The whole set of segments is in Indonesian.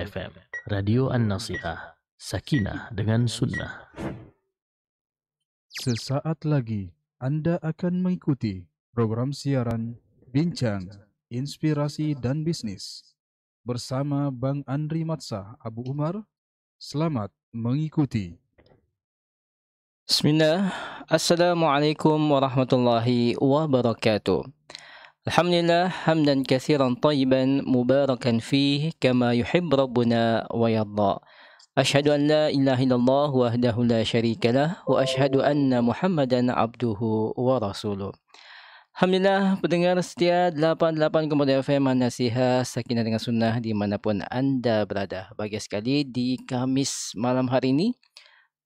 FM, Radio An-Nasihah, Sakinah dengan Sunnah. Sesaat lagi Anda akan mengikuti program siaran Bincang, Inspirasi dan Bisnis bersama Bang Andri Matsa Abu Umar. Selamat mengikuti. Bismillah. Assalamualaikum warahmatullahi wabarakatuh. Alhamdulillah, hamdan kathiran tayyiban mubarakan fih kama yuhib Rabbuna wa yadda. Ashadu an la ilaha illallah wahdahu la sharika lah wa ashhadu anna muhammadan abduhu wa rasuluh. Alhamdulillah, pendengar setia 88 kemudian FM Nasiha Sakinah dengan Sunnah di manapun anda berada. Bagi sekali di Kamis malam hari ini,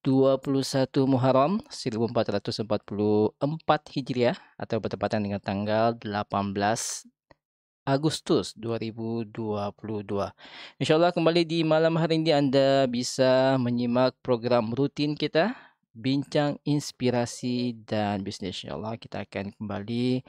21 Muharram 1444 Hijriah atau bertepatan dengan tanggal 18 Agustus 2022. Insyaallah kembali di malam hari ini Anda bisa menyimak program rutin kita bincang inspirasi dan bisnis. Insyaallah kita akan kembali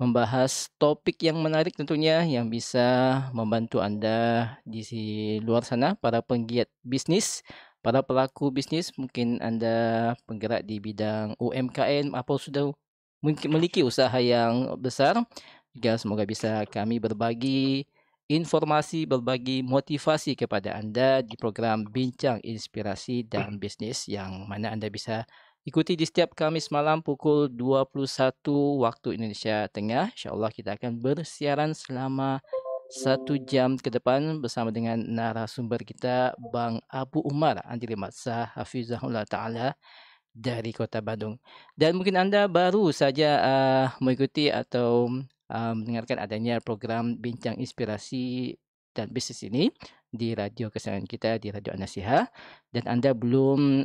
membahas topik yang menarik tentunya yang bisa membantu Anda di luar sana para penggiat bisnis para pelaku bisnis mungkin anda penggerak di bidang UMKM apa sudah mungkin memiliki usaha yang besar juga ya, semoga bisa kami berbagi informasi berbagi motivasi kepada anda di program Bincang Inspirasi dan Bisnis yang mana anda bisa ikuti di setiap Kamis malam pukul 21 waktu Indonesia Tengah. InsyaAllah kita akan bersiaran selama satu jam ke depan bersama dengan narasumber kita Bang Abu Umar Antiri Matsa Hafizahullah Ta'ala dari Kota Bandung. Dan mungkin anda baru saja uh, mengikuti atau uh, mendengarkan adanya program Bincang Inspirasi dan Bisnis ini di radio kesayangan kita di Radio Anasihah dan anda belum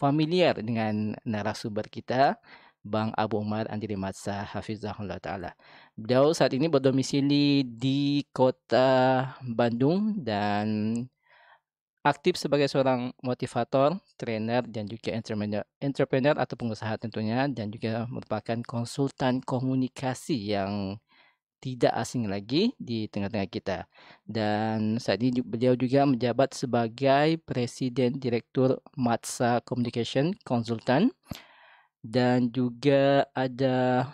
familiar dengan narasumber kita Bang Abu Umar Andri Matsa Hafizahullah Ta'ala. Beliau saat ini berdomisili di kota Bandung dan aktif sebagai seorang motivator, trainer, dan juga entrepreneur, entrepreneur atau pengusaha tentunya, dan juga merupakan konsultan komunikasi yang tidak asing lagi di tengah-tengah kita. Dan saat ini beliau juga menjabat sebagai Presiden Direktur Matsa Communication Consultant. Dan juga ada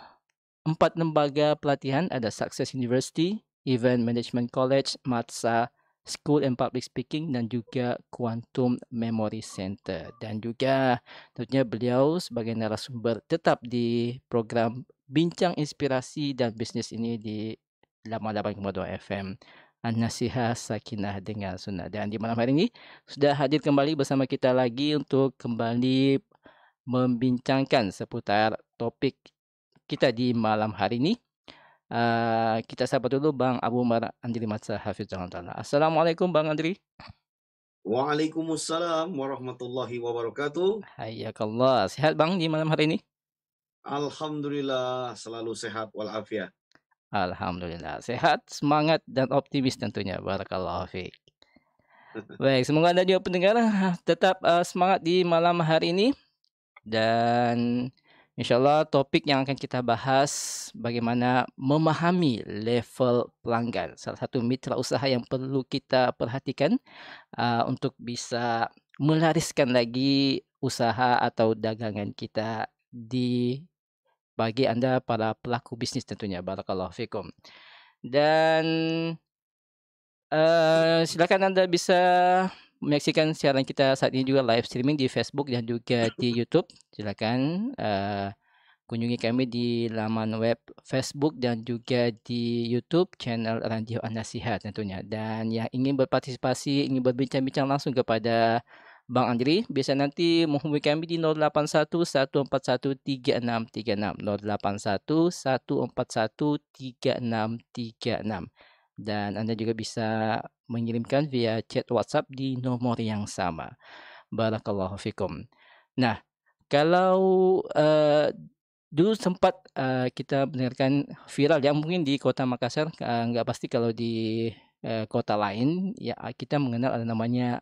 empat lembaga pelatihan, ada Success University, Event Management College, Matsa School and Public Speaking, dan juga Quantum Memory Center. Dan juga tentunya beliau sebagai narasumber tetap di program Bincang Inspirasi dan Bisnis ini di 88.2 FM. Anasihah Sakinah dengan Sunnah. Dan di malam hari ini sudah hadir kembali bersama kita lagi untuk kembali membincangkan seputar topik kita di malam hari ini. Uh, kita sapa dulu Bang Abu Umar Andri Matsa Hafiz Ta'ala. Assalamualaikum Bang Andri. Waalaikumsalam warahmatullahi wabarakatuh. Hayakallah. Sehat Bang di malam hari ini? Alhamdulillah selalu sehat walafiat. Alhamdulillah. Sehat, semangat dan optimis tentunya. Barakallahu fiik. Baik, semoga Anda juga pendengar tetap uh, semangat di malam hari ini dan insya Allah topik yang akan kita bahas bagaimana memahami level pelanggan. Salah satu mitra usaha yang perlu kita perhatikan uh, untuk bisa melariskan lagi usaha atau dagangan kita di bagi Anda para pelaku bisnis tentunya. Barakallahu fikum. Dan uh, silakan Anda bisa menyaksikan siaran kita saat ini juga live streaming di Facebook dan juga di YouTube. Silakan uh, kunjungi kami di laman web Facebook dan juga di YouTube channel Radio Anda tentunya. Dan yang ingin berpartisipasi, ingin berbincang-bincang langsung kepada Bang Andri bisa nanti menghubungi kami di 081-141-3636, 0811413636 0811413636 dan Anda juga bisa mengirimkan via chat WhatsApp di nomor yang sama. Barakallahu fikum. Nah, kalau uh, dulu sempat uh, kita mendengarkan viral yang mungkin di kota Makassar uh, nggak pasti kalau di uh, kota lain ya kita mengenal ada namanya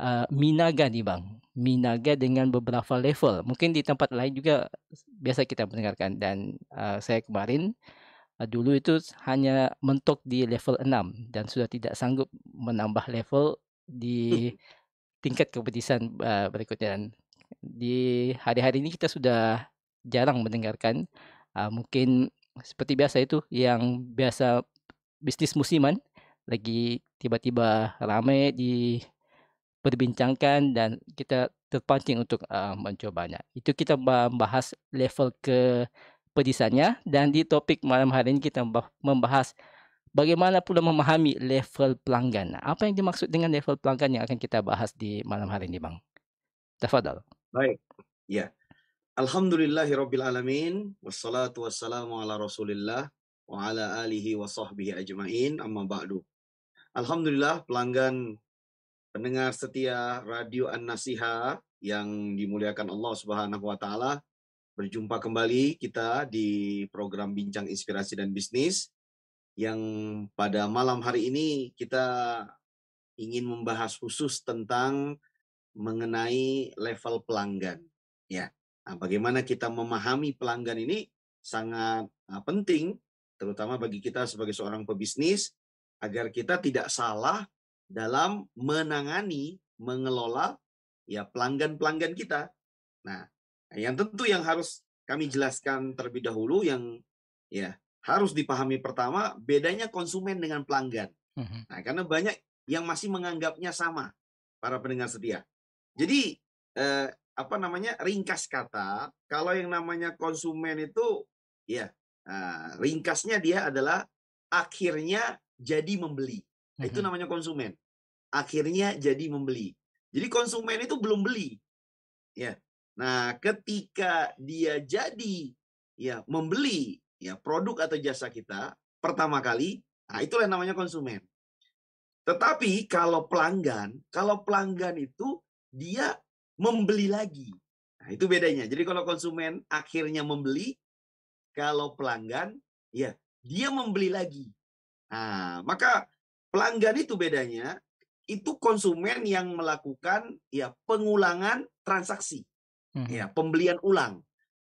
uh, Minaga nih Bang. Minaga dengan beberapa level. Mungkin di tempat lain juga biasa kita mendengarkan dan uh, saya kemarin Ah, dulu itu hanya mentok di level 6 dan sudah tidak sanggup menambah level di hmm. tingkat keputusan ah, berikutnya dan di hari-hari ini kita sudah jarang mendengarkan ah, mungkin seperti biasa itu yang biasa bisnis musiman lagi tiba-tiba ramai diperbincangkan dan kita terpancing untuk uh, mencobanya. Itu kita membahas level ke penulisannya dan di topik malam hari ini kita membahas bagaimana pula memahami level pelanggan. Nah, apa yang dimaksud dengan level pelanggan yang akan kita bahas di malam hari ini, Bang? Tafadhal. Baik. Ya. Alhamdulillahirabbil alamin wassalatu wassalamu ala Rasulillah wa ala alihi wa sahbihi ajmain amma ba'du. Alhamdulillah pelanggan pendengar setia Radio An-Nasiha yang dimuliakan Allah Subhanahu wa taala Berjumpa kembali kita di program Bincang Inspirasi dan Bisnis yang pada malam hari ini kita ingin membahas khusus tentang mengenai level pelanggan. Ya, nah, bagaimana kita memahami pelanggan ini sangat ah, penting, terutama bagi kita sebagai seorang pebisnis, agar kita tidak salah dalam menangani, mengelola ya pelanggan-pelanggan kita. Nah, yang tentu yang harus kami jelaskan terlebih dahulu yang ya harus dipahami pertama bedanya konsumen dengan pelanggan. Mhm. Nah, karena banyak yang masih menganggapnya sama para pendengar setia. Jadi eh, apa namanya ringkas kata kalau yang namanya konsumen itu ya eh, ringkasnya dia adalah akhirnya jadi membeli. Nah, itu mhm. namanya konsumen. Akhirnya jadi membeli. Jadi konsumen itu belum beli. Ya, Nah, ketika dia jadi ya membeli ya produk atau jasa kita pertama kali, nah itulah yang namanya konsumen. Tetapi kalau pelanggan, kalau pelanggan itu dia membeli lagi. Nah, itu bedanya. Jadi kalau konsumen akhirnya membeli, kalau pelanggan ya dia membeli lagi. Nah, maka pelanggan itu bedanya itu konsumen yang melakukan ya pengulangan transaksi hmm. ya pembelian ulang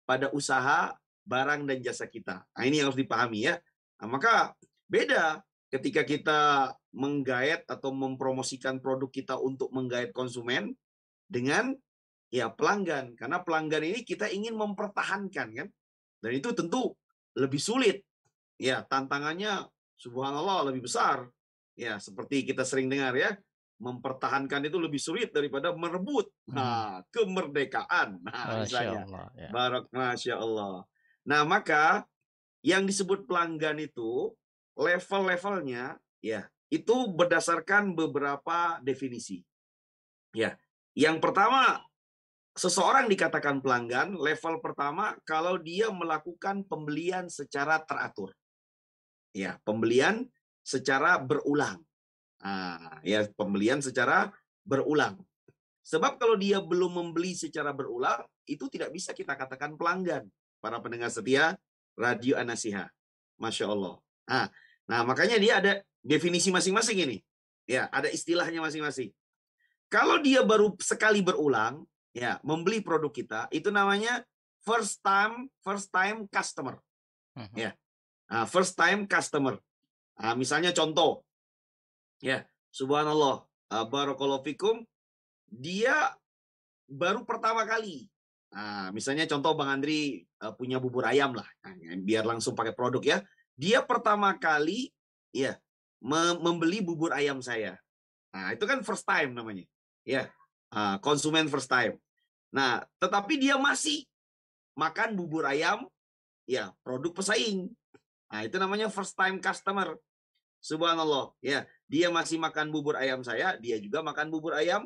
pada usaha barang dan jasa kita. Nah, ini yang harus dipahami ya. Nah, maka beda ketika kita menggait atau mempromosikan produk kita untuk menggait konsumen dengan ya pelanggan karena pelanggan ini kita ingin mempertahankan kan dan itu tentu lebih sulit ya tantangannya subhanallah lebih besar ya seperti kita sering dengar ya mempertahankan itu lebih sulit daripada merebut hmm. nah, kemerdekaan. Nah, ya. Masya Allah. Nah, maka yang disebut pelanggan itu level-levelnya ya itu berdasarkan beberapa definisi. Ya, yang pertama seseorang dikatakan pelanggan level pertama kalau dia melakukan pembelian secara teratur. Ya, pembelian secara berulang Nah, ya pembelian secara berulang. Sebab kalau dia belum membeli secara berulang, itu tidak bisa kita katakan pelanggan. Para pendengar setia Radio Anasiha. Masya Allah. Nah, nah makanya dia ada definisi masing-masing ini. Ya, ada istilahnya masing-masing. Kalau dia baru sekali berulang, ya, membeli produk kita, itu namanya first time first time customer. Uh mm-hmm. -huh. Ya. Nah, first time customer. Nah, misalnya contoh, Ya, subhanallah. Ah, barakallahu fikum. Dia baru pertama kali. Nah, misalnya contoh Bang Andri eh, punya bubur ayam lah. Nah, ya, biar langsung pakai produk ya. Dia pertama kali ya membeli bubur ayam saya. Nah, itu kan first time namanya. Ya, konsumen first time. Nah, tetapi dia masih makan bubur ayam ya produk pesaing. Nah, itu namanya first time customer. Subhanallah, ya. Dia masih makan bubur ayam saya, dia juga makan bubur ayam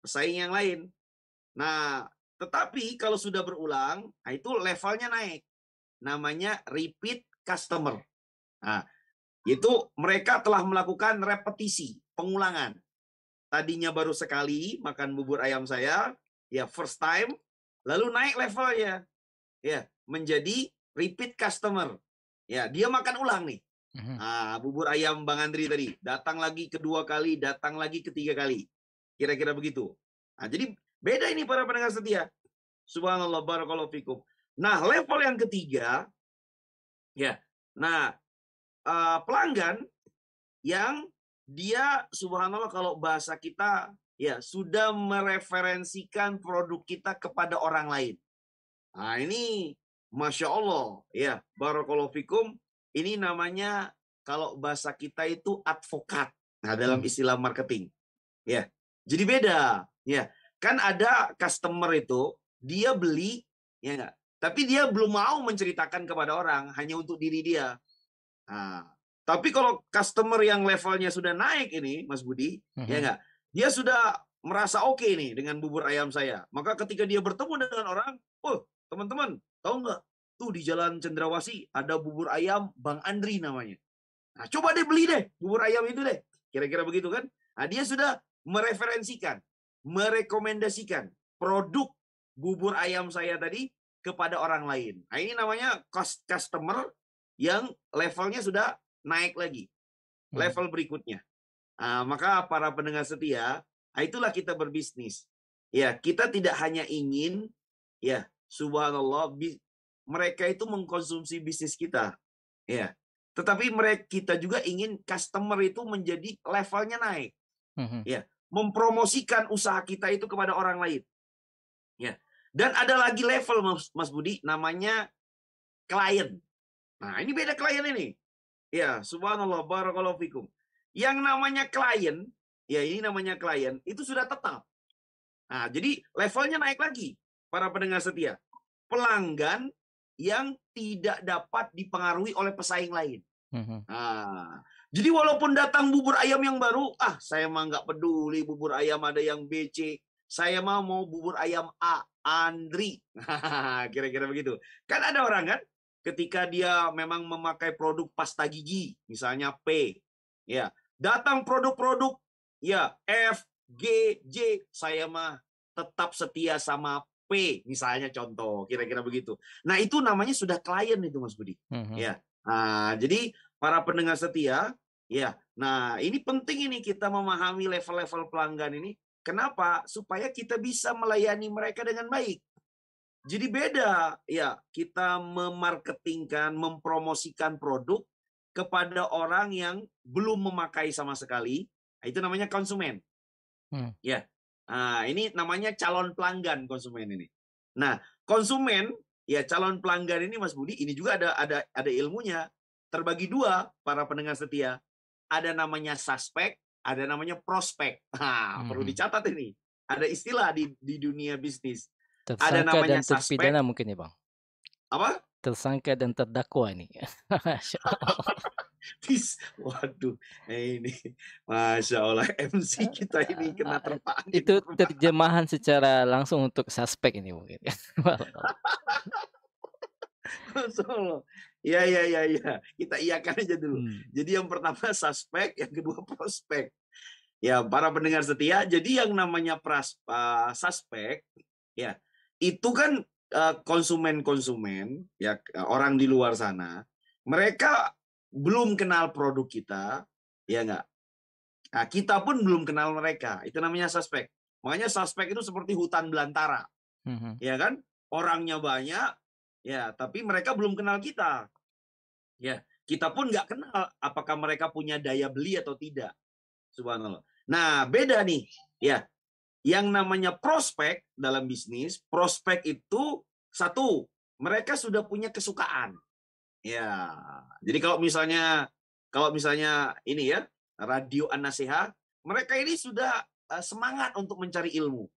pesaing yang lain. Nah, tetapi kalau sudah berulang, nah itu levelnya naik. Namanya repeat customer. Nah, itu mereka telah melakukan repetisi, pengulangan. Tadinya baru sekali makan bubur ayam saya, ya first time, lalu naik levelnya. Ya, menjadi repeat customer. Ya, dia makan ulang nih. Nah, bubur ayam Bang Andri tadi. Datang lagi kedua kali, datang lagi ketiga kali. Kira-kira begitu. Nah, jadi beda ini para pendengar setia. Subhanallah, barakallahu fikum. Nah, level yang ketiga, ya, nah, uh, pelanggan yang dia, subhanallah kalau bahasa kita, ya, sudah mereferensikan produk kita kepada orang lain. Nah, ini Masya Allah, ya, barakallahu fikum, ini namanya kalau bahasa kita itu advokat. Nah, dalam hmm. istilah marketing. Ya. Jadi beda, ya. Kan ada customer itu dia beli, ya enggak? Tapi dia belum mau menceritakan kepada orang, hanya untuk diri dia. Nah, tapi kalau customer yang levelnya sudah naik ini, Mas Budi, uh -huh. ya hmm. enggak? Dia sudah merasa oke okay nih dengan bubur ayam saya. Maka ketika dia bertemu dengan orang, oh teman-teman, tahu nggak tuh di Jalan Cendrawasi ada bubur ayam Bang Andri namanya. Nah, coba deh beli deh bubur ayam itu deh. Kira-kira begitu kan? Nah, dia sudah mereferensikan, merekomendasikan produk bubur ayam saya tadi kepada orang lain. Nah, ini namanya cost customer yang levelnya sudah naik lagi. Hmm. Level berikutnya. Nah, maka para pendengar setia, ah, itulah kita berbisnis. Ya, kita tidak hanya ingin ya subhanallah mereka itu mengkonsumsi bisnis kita. Ya. Tetapi mereka kita juga ingin customer itu menjadi levelnya naik. Ya, mempromosikan usaha kita itu kepada orang lain. Ya. Dan ada lagi level Mas, Mas Budi namanya klien. Nah, ini beda klien ini. Ya, subhanallah barakallahu fikum. Yang namanya klien, ya ini namanya klien, itu sudah tetap. Nah, jadi levelnya naik lagi para pendengar setia. Pelanggan yang tidak dapat dipengaruhi oleh pesaing lain. Nah, jadi walaupun datang bubur ayam yang baru, ah saya mah nggak peduli bubur ayam ada yang BC, saya mah mau bubur ayam A, Andri. Kira-kira begitu. Kan ada orang kan, ketika dia memang memakai produk pasta gigi, misalnya P, ya datang produk-produk ya F, G, J, saya mah tetap setia sama P misalnya contoh kira-kira begitu. Nah itu namanya sudah klien itu Mas Budi. Mm -hmm. Ya. Nah, jadi para pendengar setia, ya. Nah ini penting ini kita memahami level-level pelanggan ini. Kenapa? Supaya kita bisa melayani mereka dengan baik. Jadi beda ya kita memarketingkan, mempromosikan produk kepada orang yang belum memakai sama sekali. Itu namanya konsumen. Hmm. Ya, Nah, ini namanya calon pelanggan konsumen ini. Nah, konsumen ya calon pelanggan ini Mas Budi ini juga ada ada ada ilmunya. Terbagi dua para pendengar setia. Ada namanya suspek, ada namanya prospek. Nah, hmm. perlu dicatat ini. Ada istilah di di dunia bisnis. Tersangka ada namanya dan suspek. mungkin ya, Bang. Apa? Tersangka dan terdakwa ini. Bis, Waduh, eh, ini masya Allah MC kita ini kena terpaan. Itu terjemahan secara langsung untuk suspek ini mungkin. masya Ya ya ya ya. Kita iakan aja dulu. Hmm. Jadi yang pertama suspek, yang kedua prospek. Ya para pendengar setia. Jadi yang namanya pras, uh, suspek, ya itu kan eh, konsumen-konsumen, uh, ya orang di luar sana, mereka belum kenal produk kita, ya enggak? Nah, kita pun belum kenal mereka. Itu namanya suspek. Makanya suspek itu seperti hutan belantara. Mm-hmm. Ya kan? Orangnya banyak, ya, tapi mereka belum kenal kita. Ya, kita pun nggak kenal apakah mereka punya daya beli atau tidak. Subhanallah. Nah, beda nih. Ya. Yang namanya prospek dalam bisnis, prospek itu satu, mereka sudah punya kesukaan. Ya, jadi kalau misalnya kalau misalnya ini ya radio an mereka ini sudah eh, semangat untuk mencari ilmu.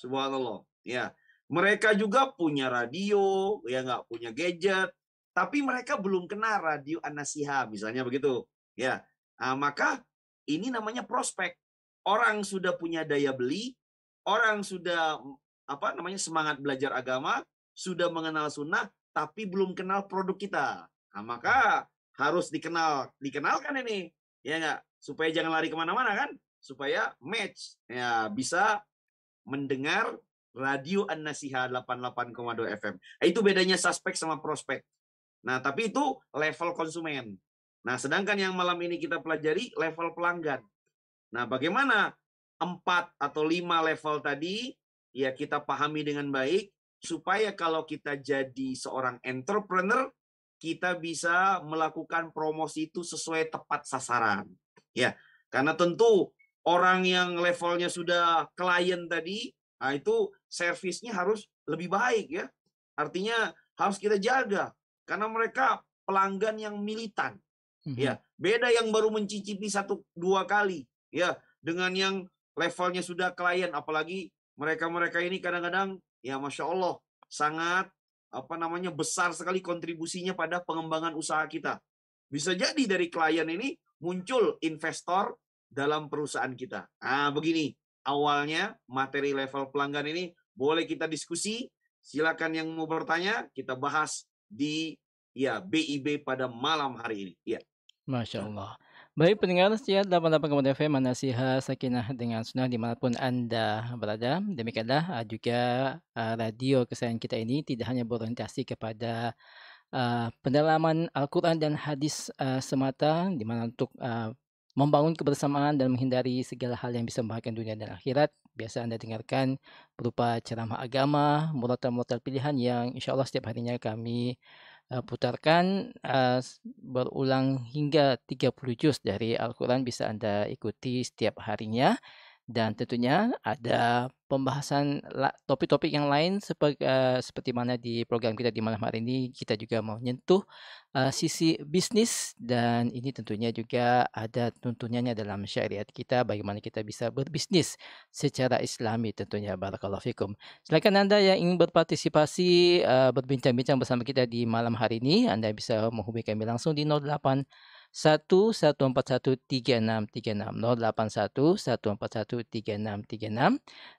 Subhanallah. Ya, mereka juga punya radio, ya nggak punya gadget, tapi mereka belum kenal radio an misalnya begitu. Ya, nah, maka ini namanya prospek. Orang sudah punya daya beli, orang sudah apa namanya semangat belajar agama, sudah mengenal sunnah, tapi belum kenal produk kita. Nah, maka harus dikenal, dikenalkan ini, ya nggak? Supaya jangan lari kemana-mana kan? Supaya match, ya bisa mendengar radio An Nasiha 88,2 FM. Itu bedanya suspek sama prospek. Nah, tapi itu level konsumen. Nah, sedangkan yang malam ini kita pelajari level pelanggan. Nah, bagaimana empat atau lima level tadi ya kita pahami dengan baik supaya kalau kita jadi seorang entrepreneur, kita bisa melakukan promosi itu sesuai tepat sasaran. Ya, karena tentu orang yang levelnya sudah klien tadi, nah itu servisnya harus lebih baik ya. Artinya harus kita jaga karena mereka pelanggan yang militan. Mhm. Ya, beda yang baru mencicipi satu dua kali ya dengan yang levelnya sudah klien apalagi mereka-mereka ini kadang-kadang ya masya Allah sangat apa namanya besar sekali kontribusinya pada pengembangan usaha kita. Bisa jadi dari klien ini muncul investor dalam perusahaan kita. Ah begini awalnya materi level pelanggan ini boleh kita diskusi. Silakan yang mau bertanya kita bahas di ya BIB pada malam hari ini. Ya. Masya nah. Allah. Baik pendengar setia 88 FM Manasiha Sakinah dengan Sunnah dimanapun Anda berada. Demikianlah eh, juga eh, radio kesayangan kita ini tidak hanya berorientasi kepada uh, pendalaman Al-Quran dan hadis uh, semata di mana untuk uh, membangun kebersamaan dan menghindari segala hal yang bisa membahayakan dunia dan akhirat. Biasa Anda dengarkan berupa ceramah agama, murotal-murotal pilihan yang insya Allah setiap harinya kami Eh, putarkan uh, berulang hingga 30 juz dari Al-Quran bisa Anda ikuti setiap harinya dan tentunya ada pembahasan topik-topik yang lain seperti, uh, eh, seperti mana di program kita di malam hari ini kita juga mau menyentuh uh, eh, sisi bisnis dan ini tentunya juga ada tuntunannya dalam syariat kita bagaimana kita bisa berbisnis secara islami tentunya barakallahu fikum. Silakan Anda yang ingin berpartisipasi uh, berbincang-bincang bersama kita di malam hari ini Anda bisa menghubungi kami langsung di 08 08114136366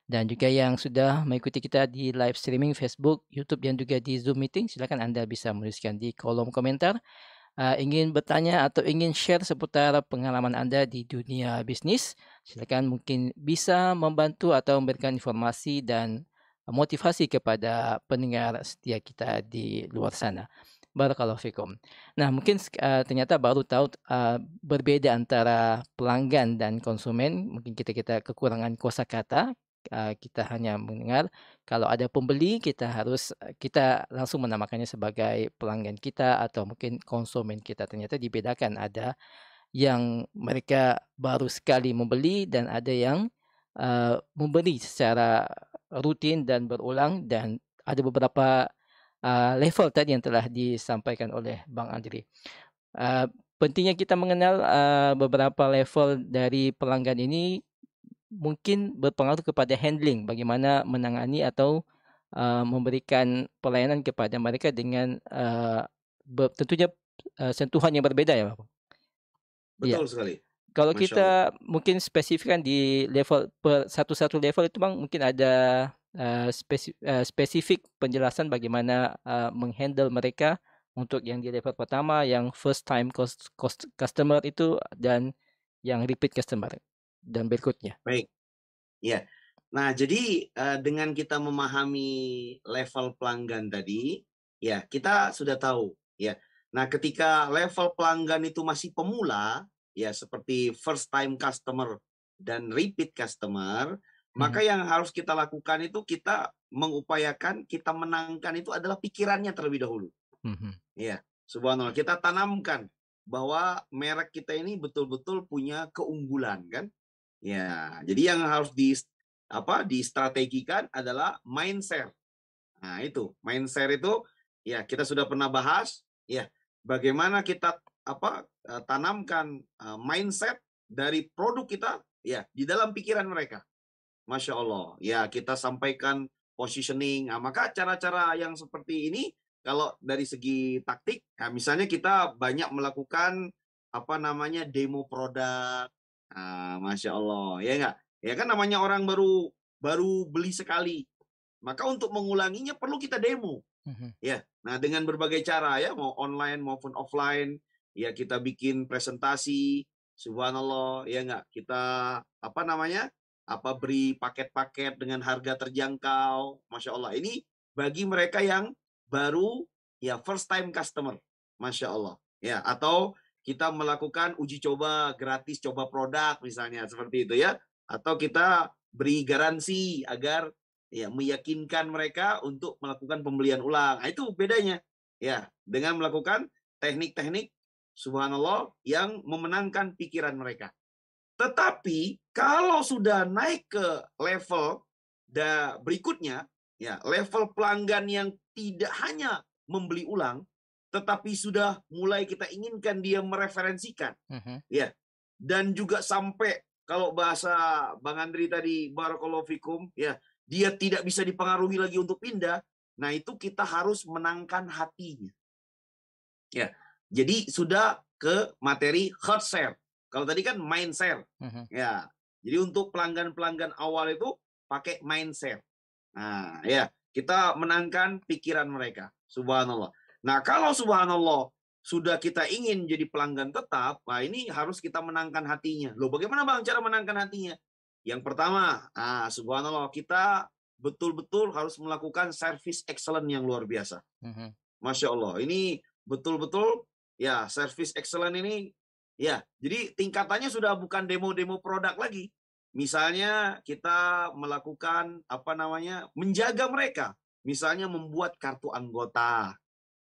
dan juga yang sudah mengikuti kita di live streaming Facebook, YouTube dan juga di Zoom meeting silakan Anda bisa menuliskan di kolom komentar uh, ingin bertanya atau ingin share seputar pengalaman Anda di dunia bisnis, silakan mungkin bisa membantu atau memberikan informasi dan motivasi kepada pendengar setia kita di luar sana. Barakallahu fikum. Nah, mungkin uh, ternyata baru tahu uh, berbeda antara pelanggan dan konsumen. Mungkin kita kita kekurangan kosakata, uh, kita hanya mendengar kalau ada pembeli kita harus kita langsung menamakannya sebagai pelanggan kita atau mungkin konsumen kita. Ternyata dibedakan ada yang mereka baru sekali membeli dan ada yang uh, membeli secara rutin dan berulang dan ada beberapa uh, level tadi yang telah disampaikan oleh Bang Andri. Uh, pentingnya kita mengenal uh, beberapa level dari pelanggan ini mungkin berpengaruh kepada handling, bagaimana menangani atau uh, memberikan pelayanan kepada mereka dengan uh, ber, tentunya uh, sentuhan yang berbeda ya, Pak. Iya. Betul ya. sekali. Kalau Masya kita Allah. mungkin spesifikkan di level per satu-satu level itu bang mungkin ada Eh, eh, spesifik penjelasan bagaimana uh, menghandle mereka untuk yang di level pertama, yang first time cost, cost customer itu dan yang repeat customer dan berikutnya. Baik. Ya. Nah, jadi uh, dengan kita memahami level pelanggan tadi, ya, kita sudah tahu, ya. Nah, ketika level pelanggan itu masih pemula, ya seperti first time customer dan repeat customer, maka hmm. yang harus kita lakukan itu kita mengupayakan, kita menangkan itu adalah pikirannya terlebih dahulu. Hmm. Iya, subhanallah. Kita tanamkan bahwa merek kita ini betul-betul punya keunggulan kan? Ya, jadi yang harus di apa distrategikan adalah mindset. Nah, itu mindset itu ya kita sudah pernah bahas ya bagaimana kita apa eh, tanamkan eh, mindset dari produk kita ya di dalam pikiran mereka. Masya Allah. Ya, kita sampaikan positioning. Nah, maka cara-cara yang seperti ini, kalau dari segi taktik, nah, misalnya kita banyak melakukan apa namanya demo produk. Nah, Masya Allah. Ya enggak? Ya kan namanya orang baru baru beli sekali. Maka untuk mengulanginya perlu kita demo. Mhm. Ya, nah dengan berbagai cara ya, mau online maupun offline, ya kita bikin presentasi, subhanallah, ya enggak, kita apa namanya, apa beri paket-paket dengan harga terjangkau. Masya Allah. Ini bagi mereka yang baru ya first time customer. Masya Allah. Ya, atau kita melakukan uji coba gratis coba produk misalnya seperti itu ya. Atau kita beri garansi agar ya meyakinkan mereka untuk melakukan pembelian ulang. Nah, itu bedanya. Ya, dengan melakukan teknik-teknik subhanallah yang memenangkan pikiran mereka. Tetapi kalau sudah naik ke level da berikutnya, ya level pelanggan yang tidak hanya membeli ulang, tetapi sudah mulai kita inginkan dia mereferensikan, uh-huh. ya. Dan juga sampai kalau bahasa Bang Andri tadi Barakallahu ya dia tidak bisa dipengaruhi lagi untuk pindah. Nah itu kita harus menangkan hatinya, ya. Jadi sudah ke materi hard sell kalau tadi kan mindset. Uh-huh. Mhm. Ya. Jadi untuk pelanggan-pelanggan awal itu pakai mindset. Nah, ya, kita menangkan pikiran mereka. Subhanallah. Nah, kalau subhanallah sudah kita ingin jadi pelanggan tetap, nah ini harus kita menangkan hatinya. Loh, bagaimana Bang cara menangkan hatinya? Yang pertama, nah, subhanallah kita betul-betul harus melakukan service excellent yang luar biasa. Uh mhm. -huh. Masya Allah, ini betul-betul ya service excellent ini Ya, jadi tingkatannya sudah bukan demo-demo produk lagi. Misalnya kita melakukan apa namanya menjaga mereka. Misalnya membuat kartu anggota.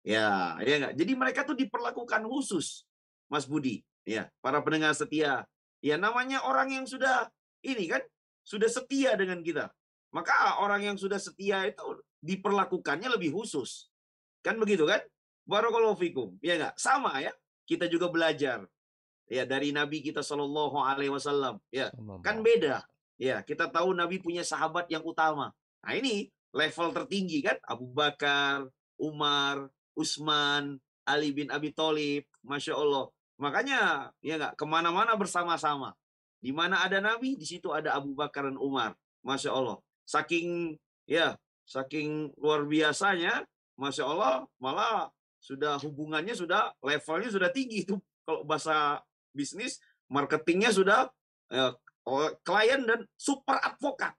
Ya, ya enggak. Jadi mereka tuh diperlakukan khusus, Mas Budi. Ya, para pendengar setia. Ya namanya orang yang sudah ini kan sudah setia dengan kita. Maka orang yang sudah setia itu diperlakukannya lebih khusus. Kan begitu kan? Barakallahu fikum. Ya enggak? Sama ya. Kita juga belajar ya dari Nabi kita Shallallahu Alaihi Wasallam ya kan beda ya kita tahu Nabi punya sahabat yang utama nah ini level tertinggi kan Abu Bakar Umar Utsman Ali bin Abi Thalib masya Allah makanya ya nggak kemana-mana bersama-sama di mana ada Nabi di situ ada Abu Bakar dan Umar masya Allah saking ya saking luar biasanya masya Allah malah sudah hubungannya sudah levelnya sudah tinggi itu kalau bahasa bisnis, marketingnya sudah eh, klien dan super advokat.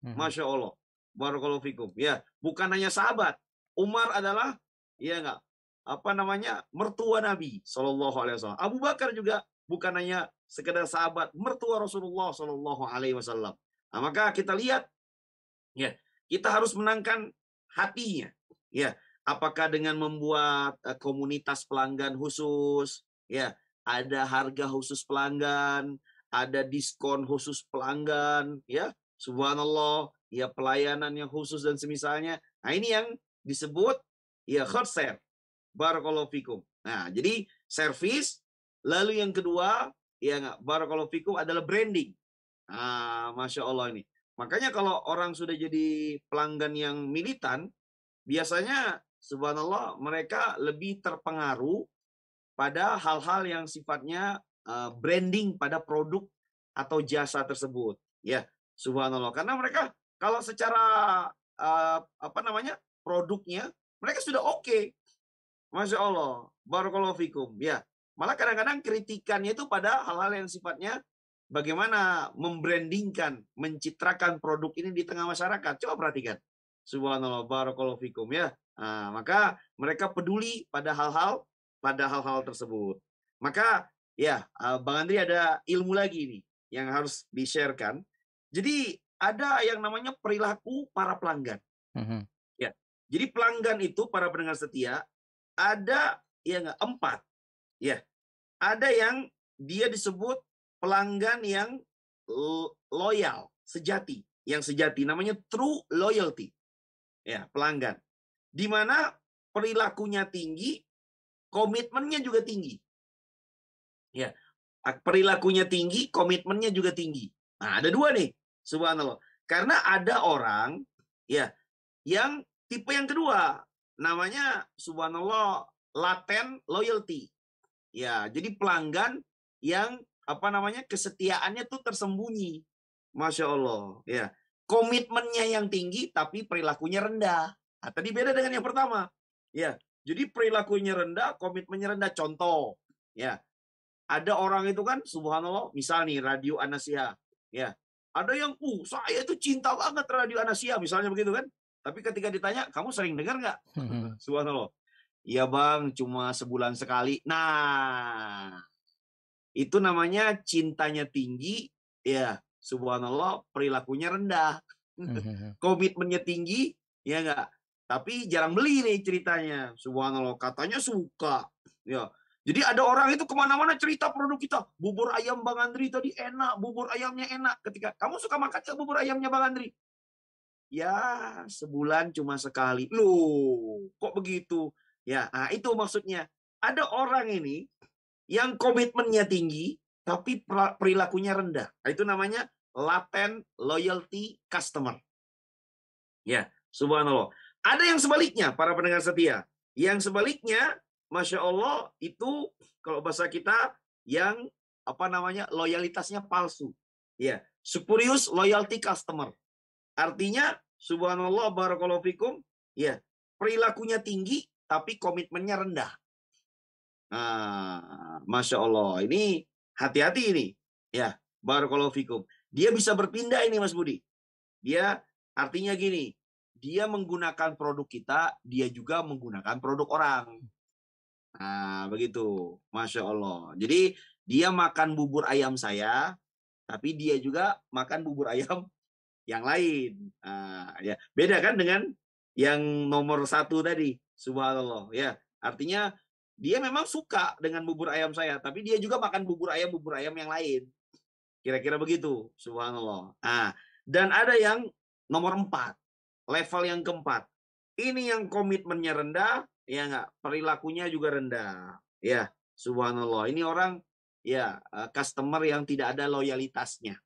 Hmm. Masya Allah. Barakallahu fikum. Ya, bukan hanya sahabat. Umar adalah ya enggak apa namanya mertua Nabi Shallallahu Alaihi Wasallam. Abu Bakar juga bukan hanya sekedar sahabat, mertua Rasulullah Shallallahu Alaihi Wasallam. Nah, maka kita lihat, ya kita harus menangkan hatinya, ya apakah dengan membuat eh, komunitas pelanggan khusus, ya ada harga khusus pelanggan, ada diskon khusus pelanggan, ya. Subhanallah, ya pelayanan yang khusus dan semisalnya. Nah, ini yang disebut ya hot sale. Barakallahu fikum. Nah, jadi servis, lalu yang kedua ya enggak barakallahu fikum adalah branding. Nah, Masya Allah ini. Makanya kalau orang sudah jadi pelanggan yang militan, biasanya subhanallah mereka lebih terpengaruh pada hal-hal yang sifatnya eh, branding pada produk atau jasa tersebut. Ya, subhanallah. Karena mereka kalau secara eh, apa namanya produknya mereka sudah oke, okay. masya Allah, barokallahu fikum. Ya, malah kadang-kadang kritikannya itu pada hal-hal yang sifatnya bagaimana membrandingkan, mencitrakan produk ini di tengah masyarakat. Coba perhatikan. Subhanallah, barokallahu fikum ya. Nah, maka mereka peduli pada hal-hal pada hal-hal tersebut. Maka ya, eh, Bang Andri ada ilmu lagi nih yang harus di-sharekan. Jadi ada yang namanya perilaku para pelanggan. Mm-hmm. Ya, jadi pelanggan itu para pendengar setia ada yang empat. Ya, ada yang dia disebut pelanggan yang loyal, sejati, yang sejati namanya true loyalty. Ya, pelanggan. Di mana perilakunya tinggi, komitmennya juga tinggi. Ya, perilakunya tinggi, komitmennya juga tinggi. Nah, ada dua nih, subhanallah. Karena ada orang ya yang tipe yang kedua, namanya subhanallah latent loyalty. Ya, jadi pelanggan yang apa namanya kesetiaannya tuh tersembunyi. Masya Allah, ya. Komitmennya yang tinggi tapi perilakunya rendah. Nah, tadi beda dengan yang pertama. Ya, jadi perilakunya rendah, komitmennya rendah. Contoh, ya. Ada orang itu kan, subhanallah, misalnya nih Radio Anasia, ya. Ada yang, uh, saya itu cinta banget Radio Anasia, misalnya begitu kan. Tapi ketika ditanya, kamu sering dengar nggak? subhanallah. Iya bang, cuma sebulan sekali. Nah, itu namanya cintanya tinggi, ya subhanallah perilakunya rendah. Komitmennya tinggi, ya nggak? Tapi jarang beli nih ceritanya. Subhanallah, katanya suka. Ya. Jadi ada orang itu kemana-mana cerita produk kita. Bubur ayam Bang Andri tadi enak, bubur ayamnya enak. Ketika kamu suka makan gak bubur ayamnya Bang Andri? Ya, sebulan cuma sekali. Loh, kok begitu? Ya, nah itu maksudnya. Ada orang ini yang komitmennya tinggi, tapi perilakunya rendah. Nah, itu namanya latent loyalty customer. Ya, subhanallah. Ada yang sebaliknya, para pendengar setia. Yang sebaliknya, Masya Allah, itu kalau bahasa kita yang apa namanya loyalitasnya palsu. Ya, spurious loyalty customer. Artinya, subhanallah, barakallahu fikum, ya, perilakunya tinggi, tapi komitmennya rendah. Nah, Masya Allah, ini hati-hati ini. Ya, barakallahu fikum. Dia bisa berpindah ini Mas Budi. Dia artinya gini, dia menggunakan produk kita, dia juga menggunakan produk orang. Nah, begitu. Masya Allah. Jadi, dia makan bubur ayam saya, tapi dia juga makan bubur ayam yang lain. Nah, ya. Beda kan dengan yang nomor satu tadi. Subhanallah. Ya, artinya dia memang suka dengan bubur ayam saya, tapi dia juga makan bubur ayam bubur ayam yang lain. Kira-kira begitu. Subhanallah. Nah, dan ada yang nomor empat. Level yang keempat. Ini yang komitmennya rendah, ya enggak? Perilakunya juga rendah. Ya, subhanallah. Ini orang ya eh, customer yang tidak ada loyalitasnya.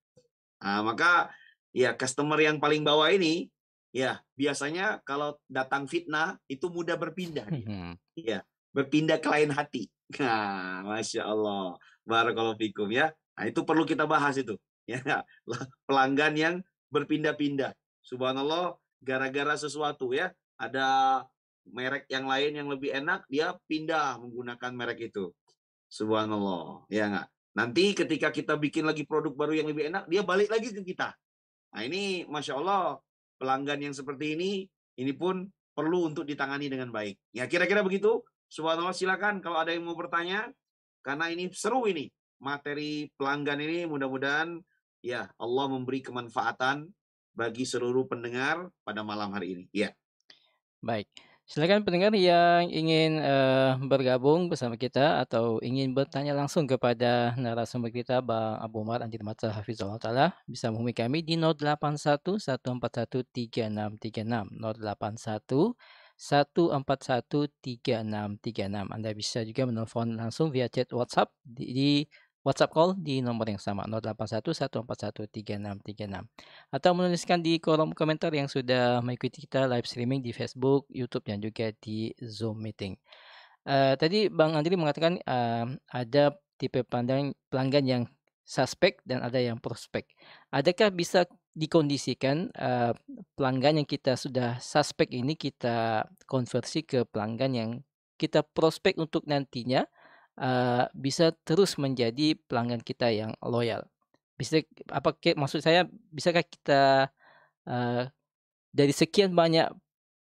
Nah, maka ya customer yang paling bawah ini ya biasanya kalau datang fitnah itu mudah berpindah dia. Hmm. Ya, berpindah ke lain hati. Nah, masya Allah, barakallahu fikum ya. Nah, itu perlu kita bahas itu. Ya, pelanggan yang berpindah-pindah. Subhanallah, gara-gara sesuatu ya ada merek yang lain yang lebih enak dia pindah menggunakan merek itu subhanallah ya nggak nanti ketika kita bikin lagi produk baru yang lebih enak dia balik lagi ke kita nah ini masya allah pelanggan yang seperti ini ini pun perlu untuk ditangani dengan baik ya kira-kira begitu subhanallah silakan kalau ada yang mau bertanya karena ini seru ini materi pelanggan ini mudah-mudahan ya Allah memberi kemanfaatan bagi seluruh pendengar pada malam hari ini. Ya. Baik. Silakan pendengar yang ingin uh, bergabung bersama kita atau ingin bertanya langsung kepada narasumber kita Bang Abu Umar Anjir Mata Hafizullah Ta'ala bisa menghubungi kami di 0811413636 081 3636 Anda bisa juga menelpon langsung via chat WhatsApp di WhatsApp call di nomor yang sama 0811413636 atau menuliskan di kolom komentar yang sudah mengikuti kita live streaming di Facebook, YouTube dan juga di Zoom meeting. Uh, tadi Bang Andri mengatakan uh, ada tipe pandang pelanggan yang suspek dan ada yang prospek. Adakah bisa dikondisikan uh, pelanggan yang kita sudah suspek ini kita konversi ke pelanggan yang kita prospek untuk nantinya uh, bisa terus menjadi pelanggan kita yang loyal. Bisa apa maksud saya bisakah kita uh, dari sekian banyak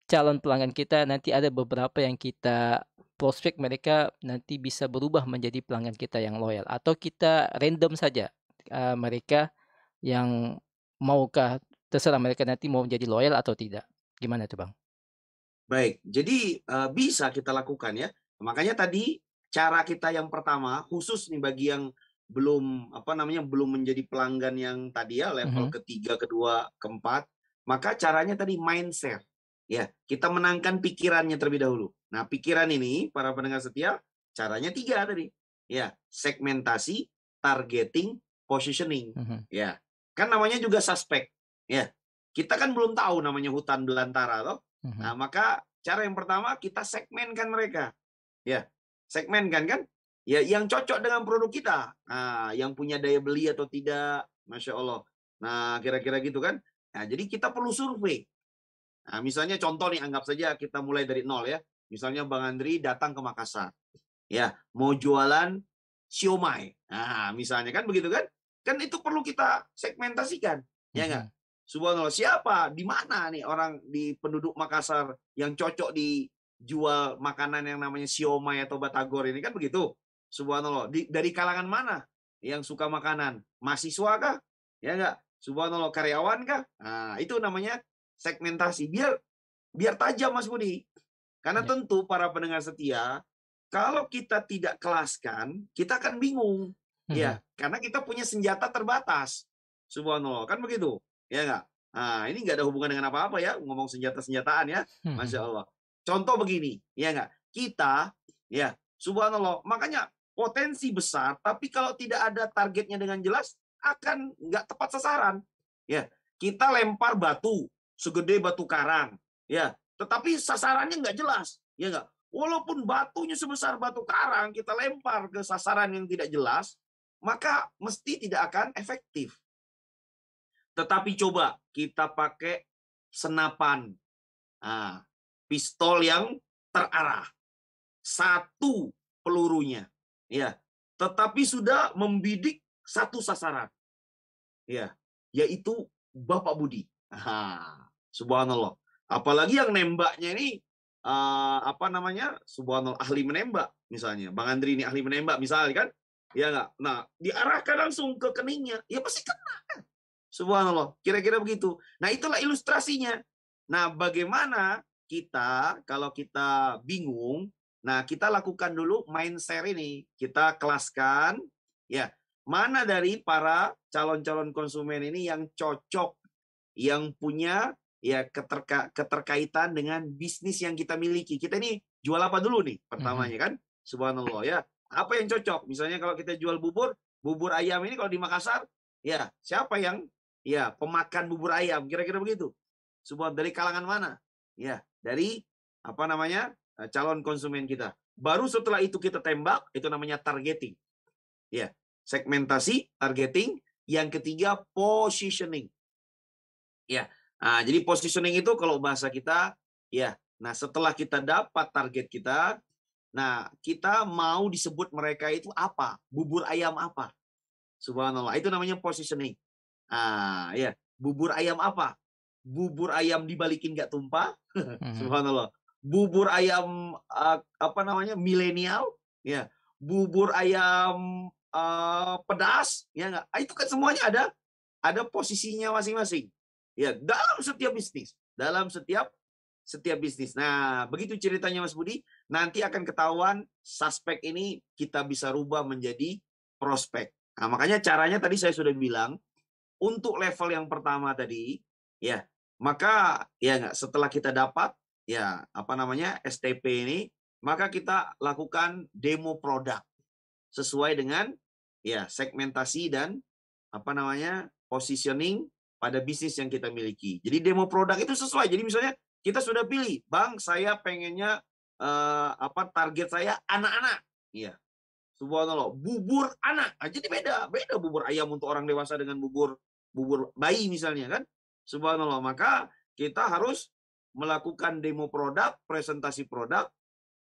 calon pelanggan kita nanti ada beberapa yang kita prospek mereka nanti bisa berubah menjadi pelanggan kita yang loyal atau kita random saja uh, mereka yang maukah terserah mereka nanti mau menjadi loyal atau tidak. Gimana tuh Bang? Baik, jadi uh, bisa kita lakukan ya. Makanya tadi cara kita yang pertama khusus nih bagi yang belum apa namanya belum menjadi pelanggan yang tadi ya level mm-hmm. ketiga, kedua, keempat, maka caranya tadi mindset. Ya, kita menangkan pikirannya terlebih dahulu. Nah, pikiran ini para pendengar setia caranya tiga tadi. Ya, segmentasi, targeting, positioning. Mm-hmm. Ya. Kan namanya juga suspek. Ya. Kita kan belum tahu namanya hutan belantara loh nah, Mm-hmm. Nah, maka cara yang pertama kita segmenkan mereka. Ya, segmen kan kan? Ya yang cocok dengan produk kita. Nah, yang punya daya beli atau tidak, masya Allah. Nah kira-kira gitu kan? Nah jadi kita perlu survei. Nah, misalnya contoh nih anggap saja kita mulai dari nol ya. Misalnya Bang Andri datang ke Makassar, ya mau jualan siomay. Nah misalnya kan begitu kan? Kan itu perlu kita segmentasikan, hmm. ya nggak? Mm-hmm. Subhanallah siapa di mana nih orang di penduduk Makassar yang cocok di jual makanan yang namanya siomay atau batagor ini kan begitu. Subhanallah. Di, dari kalangan mana yang suka makanan? Mahasiswa kah? Ya enggak? Subhanallah karyawan kah? Nah, itu namanya segmentasi. Biar biar tajam Mas Budi. Karena ya. tentu para pendengar setia, kalau kita tidak kelaskan, kita akan bingung. Ya, karena kita punya senjata terbatas. Subhanallah, kan begitu. Ya enggak? Nah, ini nggak ada hubungan dengan apa-apa ya, ngomong senjata-senjataan ya. Masya Allah. Contoh begini, ya nggak? Kita, ya, subhanallah. Makanya potensi besar, tapi kalau tidak ada targetnya dengan jelas, akan nggak tepat sasaran. Ya, kita lempar batu segede batu karang, ya. Tetapi sasarannya nggak jelas, ya nggak. Walaupun batunya sebesar batu karang kita lempar ke sasaran yang tidak jelas, maka mesti tidak akan efektif. Tetapi coba kita pakai senapan. Nah, pistol yang terarah. Satu pelurunya. Ya. Tetapi sudah membidik satu sasaran. Ya, yaitu Bapak Budi. Aha, subhanallah. Apalagi yang nembaknya ini uh, apa namanya? Subhanallah ahli menembak misalnya. Bang Andri ini ahli menembak misalnya kan? Ya enggak. Nah, diarahkan langsung ke keningnya. Ya pasti kena kan? Subhanallah. Kira-kira begitu. Nah, itulah ilustrasinya. Nah, bagaimana kita kalau kita bingung, nah kita lakukan dulu mind share ini. Kita kelaskan ya, mana dari para calon-calon konsumen ini yang cocok yang punya ya keterka keterkaitan dengan bisnis yang kita miliki. Kita ini jual apa dulu nih mhm. pertamanya kan? Subhanallah ya. Apa yang cocok? Misalnya kalau kita jual bubur, bubur ayam ini kalau di Makassar, ya siapa yang ya pemakan bubur ayam kira-kira begitu. Subhan dari kalangan mana? ya dari apa namanya eh, calon konsumen kita. Baru setelah itu kita tembak, itu namanya targeting. Ya, segmentasi, targeting. Yang ketiga positioning. Ya, nah, jadi positioning itu kalau bahasa kita, ya. Nah setelah kita dapat target kita, nah kita mau disebut mereka itu apa? Bubur ayam apa? Subhanallah, itu namanya positioning. Ah, ya, bubur ayam apa? bubur ayam dibalikin nggak tumpah hmm. subhanallah bubur ayam uh, apa namanya milenial ya bubur ayam uh, pedas ya nggak ah, itu kan semuanya ada ada posisinya masing-masing ya dalam setiap bisnis dalam setiap setiap bisnis. Nah, begitu ceritanya Mas Budi, nanti akan ketahuan suspek ini kita bisa rubah menjadi prospek. Nah, makanya caranya tadi saya sudah bilang, untuk level yang pertama tadi, ya, maka ya nggak setelah kita dapat ya apa namanya STP ini, maka kita lakukan demo produk sesuai dengan ya segmentasi dan apa namanya positioning pada bisnis yang kita miliki. Jadi demo produk itu sesuai. Jadi misalnya kita sudah pilih, bang saya pengennya eh, apa target saya anak-anak, iya. Subhanallah, bubur anak. aja jadi beda, beda bubur ayam untuk orang dewasa dengan bubur bubur bayi misalnya kan. Subhanallah. Maka kita harus melakukan demo produk, presentasi produk,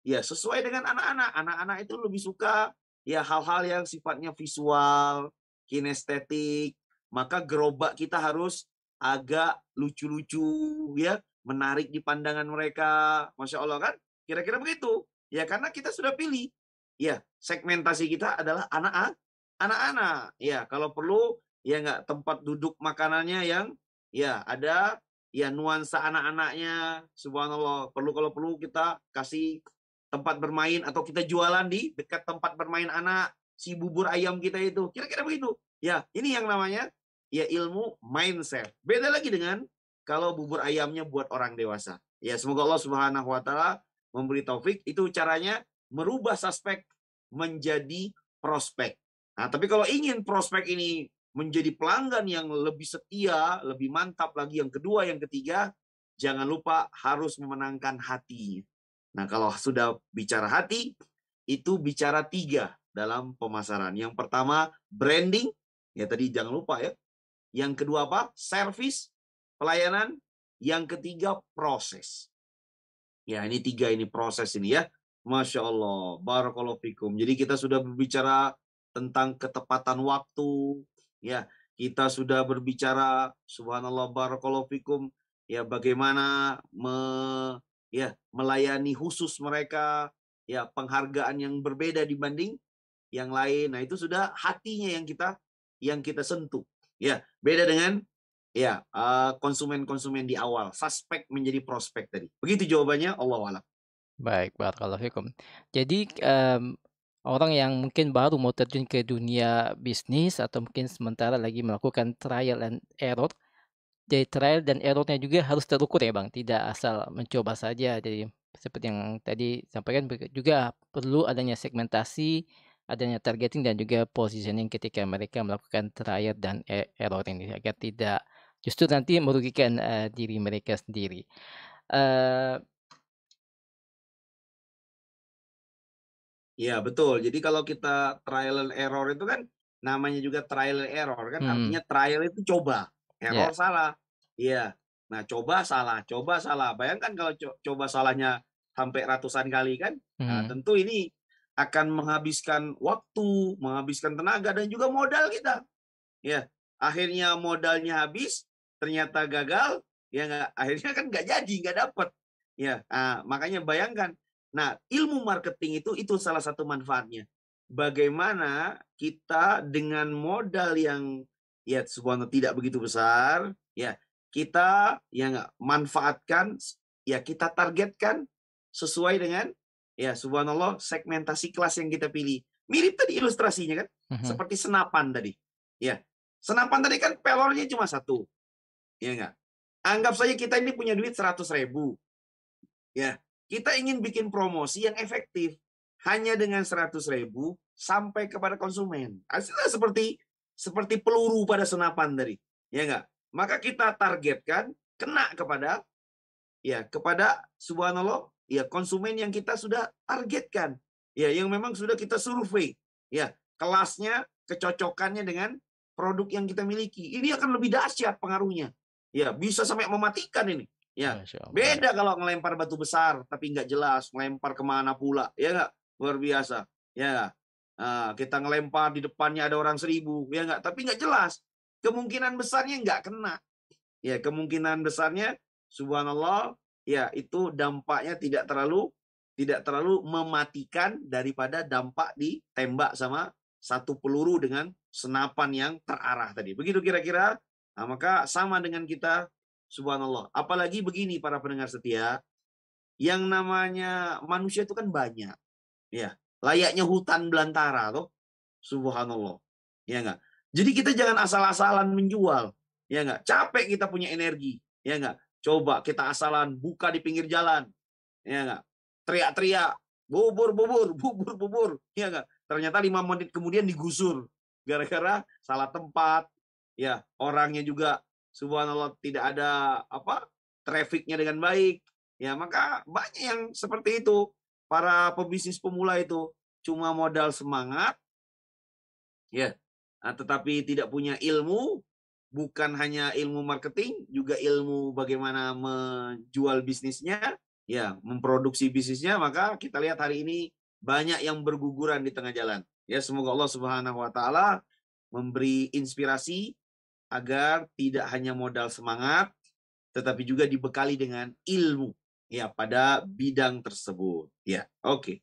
ya sesuai dengan anak-anak. Anak-anak itu lebih suka ya hal-hal yang sifatnya visual, kinestetik. Maka gerobak kita harus agak lucu-lucu, ya menarik di pandangan mereka. Masya Allah kan? Kira-kira begitu. Ya karena kita sudah pilih. Ya segmentasi kita adalah anak-anak. Anak-anak. Ya kalau perlu ya nggak tempat duduk makanannya yang ya ada ya nuansa anak-anaknya subhanallah perlu kalau perlu kita kasih tempat bermain atau kita jualan di dekat tempat bermain anak si bubur ayam kita itu kira-kira begitu ya ini yang namanya ya ilmu mindset beda lagi dengan kalau bubur ayamnya buat orang dewasa ya semoga Allah subhanahu wa taala memberi taufik itu caranya merubah suspek menjadi prospek nah tapi kalau ingin prospek ini menjadi pelanggan yang lebih setia, lebih mantap lagi. Yang kedua, yang ketiga, jangan lupa harus memenangkan hatinya. Nah, kalau sudah bicara hati, itu bicara tiga dalam pemasaran. Yang pertama, branding. Ya, tadi jangan lupa ya. Yang kedua apa? Service, pelayanan. Yang ketiga, proses. Ya, ini tiga ini proses ini ya. Masya Allah, Barakallahu Fikum. Jadi kita sudah berbicara tentang ketepatan waktu, Ya, kita sudah berbicara subhanallah barakallahu fikum ya bagaimana me, ya melayani khusus mereka ya penghargaan yang berbeda dibanding yang lain. Nah, itu sudah hatinya yang kita yang kita sentuh. Ya, beda dengan ya eh, konsumen-konsumen di awal, suspek menjadi prospek tadi. Begitu jawabannya, Allah alam. Baik, barakallahu fikum. Jadi um, orang yang mungkin baru mau terjun ke dunia bisnis atau mungkin sementara lagi melakukan trial and error. Jadi trial dan errornya juga harus terukur ya Bang, tidak asal mencoba saja. Jadi seperti yang tadi sampaikan juga perlu adanya segmentasi, adanya targeting dan juga positioning ketika mereka melakukan trial dan e-, error ini agar tidak justru nanti merugikan uh, diri mereka sendiri. Uh, Ya betul. Jadi kalau kita trial and error itu kan namanya juga trial and error kan hmm. artinya trial itu coba, error yeah. salah. Iya. Nah, coba salah, coba salah. Bayangkan kalau co coba salahnya sampai ratusan kali kan? Nah hmm. Nah, tentu ini akan menghabiskan waktu, menghabiskan tenaga dan juga modal kita. Ya, akhirnya modalnya habis, ternyata gagal, ya nggak akhirnya kan nggak jadi, nggak dapet. Ya, nah, makanya bayangkan Nah, ilmu marketing itu itu salah satu manfaatnya. Bagaimana kita dengan modal yang ya subhanallah tidak begitu besar, ya kita yang manfaatkan, ya kita targetkan sesuai dengan ya subhanallah segmentasi kelas yang kita pilih. Mirip tadi ilustrasinya kan, uh-huh. seperti senapan tadi. Ya, senapan tadi kan pelornya cuma satu, ya enggak Anggap saja kita ini punya duit seratus ribu, ya kita ingin bikin promosi yang efektif hanya dengan 100 ribu sampai kepada konsumen. Hasilnya ah, seperti seperti peluru pada senapan dari, ya enggak? Maka kita targetkan kena kepada ya kepada subhanallah ya konsumen yang kita sudah targetkan ya yang memang sudah kita survei ya kelasnya kecocokannya dengan produk yang kita miliki ini akan lebih dahsyat pengaruhnya ya bisa sampai mematikan ini Ya, beda kalau ngelempar batu besar tapi nggak jelas, ngelempar kemana pula, ya nggak? Luar biasa, ya. Nah, kita ngelempar di depannya ada orang seribu, ya nggak? Tapi nggak jelas. Kemungkinan besarnya nggak kena. Ya, kemungkinan besarnya, subhanallah, ya itu dampaknya tidak terlalu tidak terlalu mematikan daripada dampak ditembak sama satu peluru dengan senapan yang terarah tadi. Begitu kira-kira. Nah, maka sama dengan kita Subhanallah. Apalagi begini para pendengar setia, yang namanya manusia itu kan banyak. Ya, layaknya hutan belantara tuh. Subhanallah. Ya enggak? Jadi kita jangan asal-asalan menjual. Ya enggak? Capek kita punya energi. Ya enggak? Coba kita asalan buka di pinggir jalan. Ya enggak? Teriak-teriak, bubur bubur, bubur bubur. Ya enggak? Ternyata lima menit kemudian digusur gara-gara salah tempat. Ya, orangnya juga subhanallah tidak ada apa trafiknya dengan baik ya maka banyak yang seperti itu para pebisnis pemula itu cuma modal semangat ya nah, tetapi tidak punya ilmu bukan hanya ilmu marketing juga ilmu bagaimana menjual bisnisnya ya memproduksi bisnisnya maka kita lihat hari ini banyak yang berguguran di tengah jalan ya semoga Allah Subhanahu wa taala memberi inspirasi agar tidak hanya modal semangat, tetapi juga dibekali dengan ilmu ya pada bidang tersebut. Ya, oke. Okay.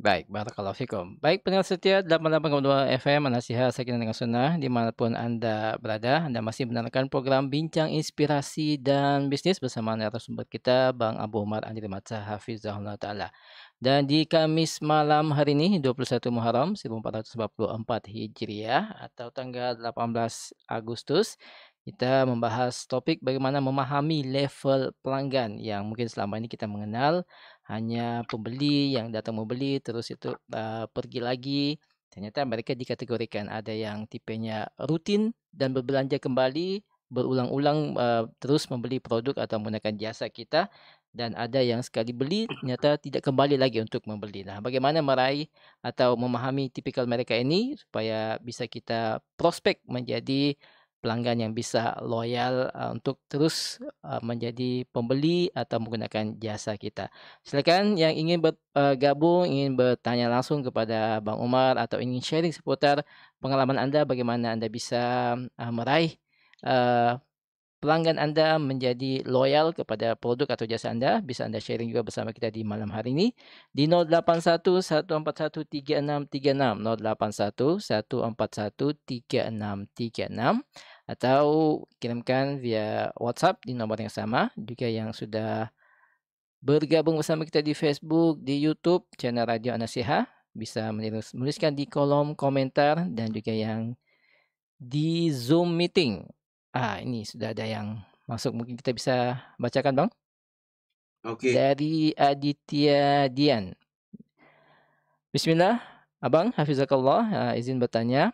Baik, kalau fikum. Baik, pendengar setia 88,2 FM Nasihat Sakinah dengan Sunnah dimanapun Anda berada, Anda masih mendengarkan program Bincang Inspirasi dan Bisnis bersama narasumber kita Bang Abu Umar Andri Matsa Hafizahullah Ta'ala. Dan di Kamis malam hari ini 21 Muharram 1444 Hijriah atau tanggal 18 Agustus kita membahas topik bagaimana memahami level pelanggan yang mungkin selama ini kita mengenal hanya pembeli yang datang membeli terus itu uh, pergi lagi ternyata mereka dikategorikan ada yang tipenya rutin dan berbelanja kembali berulang-ulang uh, terus membeli produk atau menggunakan jasa kita dan ada yang sekali beli ternyata tidak kembali lagi untuk membeli. Nah, bagaimana meraih atau memahami tipikal mereka ini supaya bisa kita prospek menjadi pelanggan yang bisa loyal uh, untuk terus uh, menjadi pembeli atau menggunakan jasa kita. Silakan yang ingin bergabung, ingin bertanya langsung kepada Bang Umar atau ingin sharing seputar pengalaman Anda bagaimana Anda bisa uh, meraih uh, pelanggan Anda menjadi loyal kepada produk atau jasa Anda. Bisa Anda sharing juga bersama kita di malam hari ini di 081-141-3636, atau kirimkan via WhatsApp di nomor yang sama juga yang sudah bergabung bersama kita di Facebook, di YouTube, channel Radio Anasiha bisa menuliskan di kolom komentar dan juga yang di Zoom meeting Ah, ini sudah ada yang masuk. Mungkin kita bisa bacakan, Bang. Oke. Okay. Dari Aditya Dian. Bismillah, Abang Hafizakallah, uh, izin bertanya.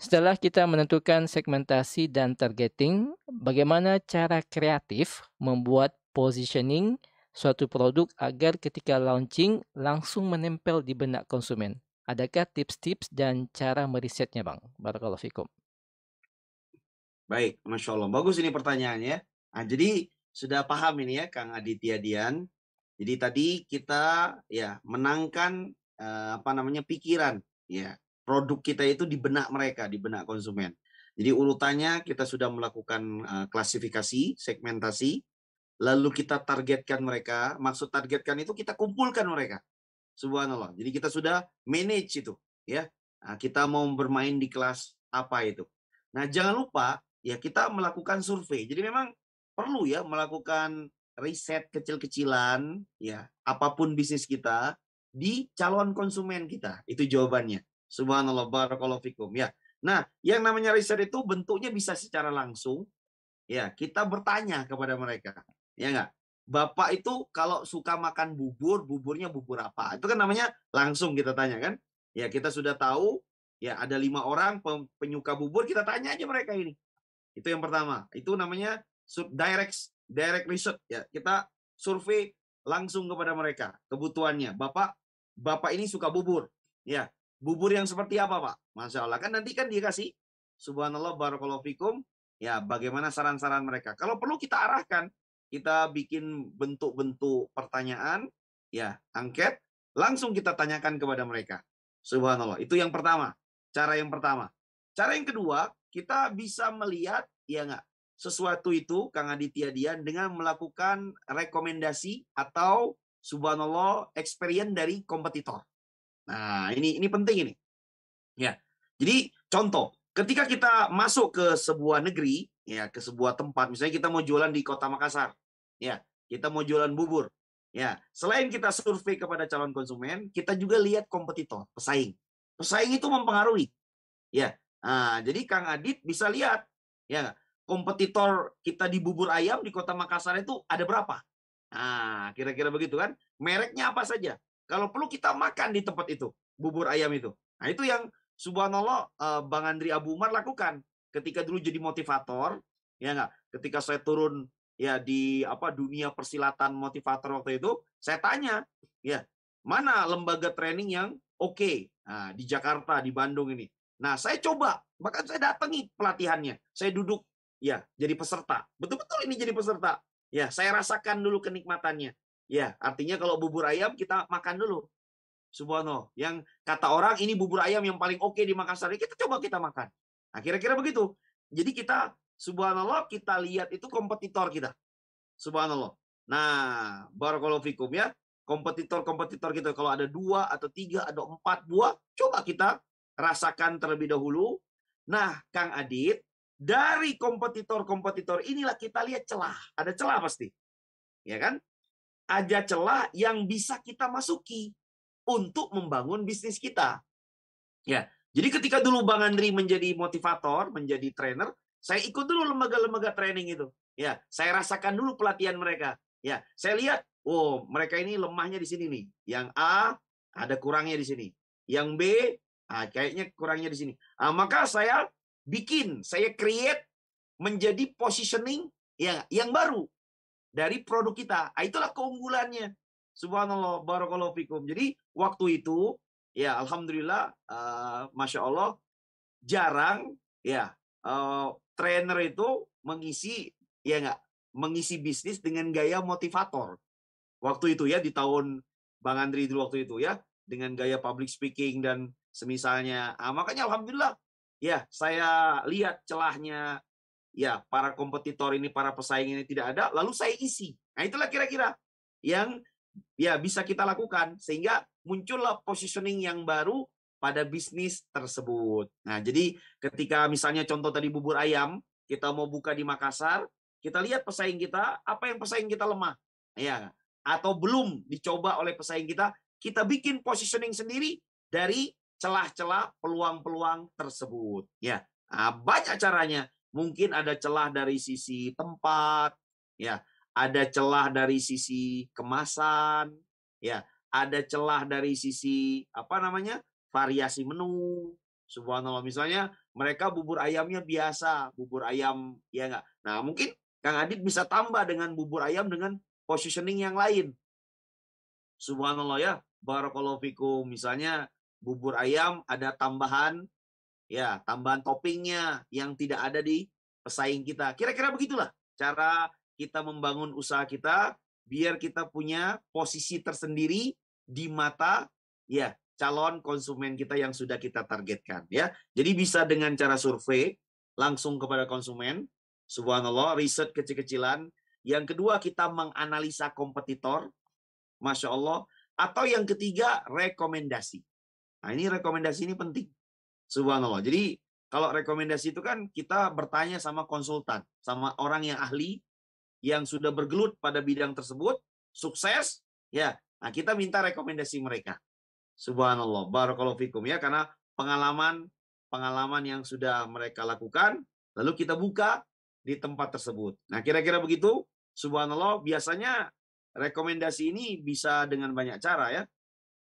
Setelah kita menentukan segmentasi dan targeting, bagaimana cara kreatif membuat positioning suatu produk agar ketika launching langsung menempel di benak konsumen? Adakah tips-tips dan cara merisetnya, Bang? Barakallahu fikum. Baik, Masya Allah. Bagus ini pertanyaannya. Ya. Nah, jadi sudah paham ini ya Kang Aditya Dian. Jadi tadi kita ya menangkan eh, apa namanya pikiran ya produk kita itu di benak mereka, di benak konsumen. Jadi urutannya kita sudah melakukan eh, klasifikasi, segmentasi, lalu kita targetkan mereka. Maksud targetkan itu kita kumpulkan mereka. Subhanallah. Jadi kita sudah manage itu ya. Nah, kita mau bermain di kelas apa itu. Nah, jangan lupa ya kita melakukan survei. Jadi memang perlu ya melakukan riset kecil-kecilan ya apapun bisnis kita di calon konsumen kita. Itu jawabannya. Subhanallah barakallahu fikum ya. Nah, yang namanya riset itu bentuknya bisa secara langsung ya, kita bertanya kepada mereka. Ya enggak? Bapak itu kalau suka makan bubur, buburnya bubur apa? Itu kan namanya langsung kita tanya kan? Ya, kita sudah tahu ya ada lima orang penyuka bubur, kita tanya aja mereka ini. Itu yang pertama. Itu namanya direct direct research ya. Kita survei langsung kepada mereka kebutuhannya. Bapak Bapak ini suka bubur. Ya, bubur yang seperti apa, Pak? Masya Allah. Kan nanti kan dia kasih subhanallah barakallahu fikum ya bagaimana saran-saran mereka. Kalau perlu kita arahkan, kita bikin bentuk-bentuk pertanyaan ya, angket langsung kita tanyakan kepada mereka. Subhanallah. Itu yang pertama, cara yang pertama. Cara yang kedua, kita bisa melihat, ya nggak, sesuatu itu, Kang Aditya Dian, dengan melakukan rekomendasi atau subhanallah experience dari kompetitor. Nah, ini ini penting ini. Ya. Jadi contoh, ketika kita masuk ke sebuah negeri, ya ke sebuah tempat, misalnya kita mau jualan di Kota Makassar, ya, kita mau jualan bubur. Ya, selain kita survei kepada calon konsumen, kita juga lihat kompetitor, pesaing. Pesaing itu mempengaruhi. Ya, Nah, jadi Kang Adit bisa lihat ya kompetitor kita di bubur ayam di kota Makassar itu ada berapa? Nah, kira-kira begitu kan? Mereknya apa saja? Kalau perlu kita makan di tempat itu, bubur ayam itu. Nah, itu yang subhanallah eh, Bang Andri Abu Umar lakukan ketika dulu jadi motivator, ya enggak? Ketika saya turun ya di apa dunia persilatan motivator waktu itu, saya tanya, ya, mana lembaga training yang oke okay? nah, di Jakarta, di Bandung ini? Nah, saya coba, bahkan saya datangi pelatihannya. Saya duduk, ya, jadi peserta. Betul-betul ini jadi peserta. Ya, saya rasakan dulu kenikmatannya. Ya, artinya kalau bubur ayam kita makan dulu. Subhanallah. Yang kata orang ini bubur ayam yang paling oke di Makassar, ya, kita coba kita makan. Nah, kira-kira begitu. Jadi kita, subhanallah, kita lihat itu kompetitor kita. Subhanallah. Nah, barakallahu fikum ya. Kompetitor-kompetitor kita. Kalau ada dua atau tiga, ada empat buah, coba kita rasakan terlebih dahulu. Nah, Kang Adit, dari kompetitor-kompetitor inilah kita lihat celah. Ada celah pasti. Ya kan? Ada celah yang bisa kita masuki untuk membangun bisnis kita. Ya. Jadi ketika dulu Bang Andri menjadi motivator, menjadi trainer, saya ikut dulu lembaga-lembaga training itu. Ya, saya rasakan dulu pelatihan mereka. Ya, saya lihat, oh, mereka ini lemahnya di sini nih. Yang A ada kurangnya di sini. Yang B Nah, kayaknya kurangnya di sini. Nah, maka saya bikin, saya create menjadi positioning ya yang baru dari produk kita. Nah, itulah keunggulannya. Subhanallah, barakallahu fikum. Jadi waktu itu ya alhamdulillah, uh, masya Allah jarang ya uh, trainer itu mengisi ya nggak mengisi bisnis dengan gaya motivator waktu itu ya di tahun Bang Andri dulu waktu itu ya dengan gaya public speaking dan Semisalnya, ah, makanya alhamdulillah ya saya lihat celahnya ya para kompetitor ini, para pesaing ini tidak ada, lalu saya isi. Nah itulah kira-kira yang ya bisa kita lakukan sehingga muncullah positioning yang baru pada bisnis tersebut. Nah, jadi ketika misalnya contoh tadi bubur ayam, kita mau buka di Makassar, kita lihat pesaing kita, apa yang pesaing kita lemah. Ya, atau belum dicoba oleh pesaing kita, kita bikin positioning sendiri dari celah-celah peluang-peluang tersebut. Ya, nah, banyak caranya. Mungkin ada celah dari sisi tempat, ya, ada celah dari sisi kemasan, ya, ada celah dari sisi apa namanya variasi menu. Subhanallah misalnya mereka bubur ayamnya biasa, bubur ayam ya enggak. Nah, mungkin Kang Adit bisa tambah dengan bubur ayam dengan positioning yang lain. Subhanallah ya, barakallahu fikum misalnya bubur ayam ada tambahan ya tambahan toppingnya yang tidak ada di pesaing kita. Kira-kira begitulah cara kita membangun usaha kita biar kita punya posisi tersendiri di mata ya calon konsumen kita yang sudah kita targetkan ya. Jadi bisa dengan cara survei langsung kepada konsumen. Subhanallah, riset kecil-kecilan. Yang kedua kita menganalisa kompetitor. Masya Allah. Atau yang ketiga rekomendasi. Nah ini rekomendasi ini penting. Subhanallah. Jadi kalau rekomendasi itu kan kita bertanya sama konsultan, sama orang yang ahli, yang sudah bergelut pada bidang tersebut, sukses, ya. Nah kita minta rekomendasi mereka. Subhanallah. Barakallahu fikum ya. Karena pengalaman pengalaman yang sudah mereka lakukan, lalu kita buka di tempat tersebut. Nah kira-kira begitu. Subhanallah. Biasanya rekomendasi ini bisa dengan banyak cara ya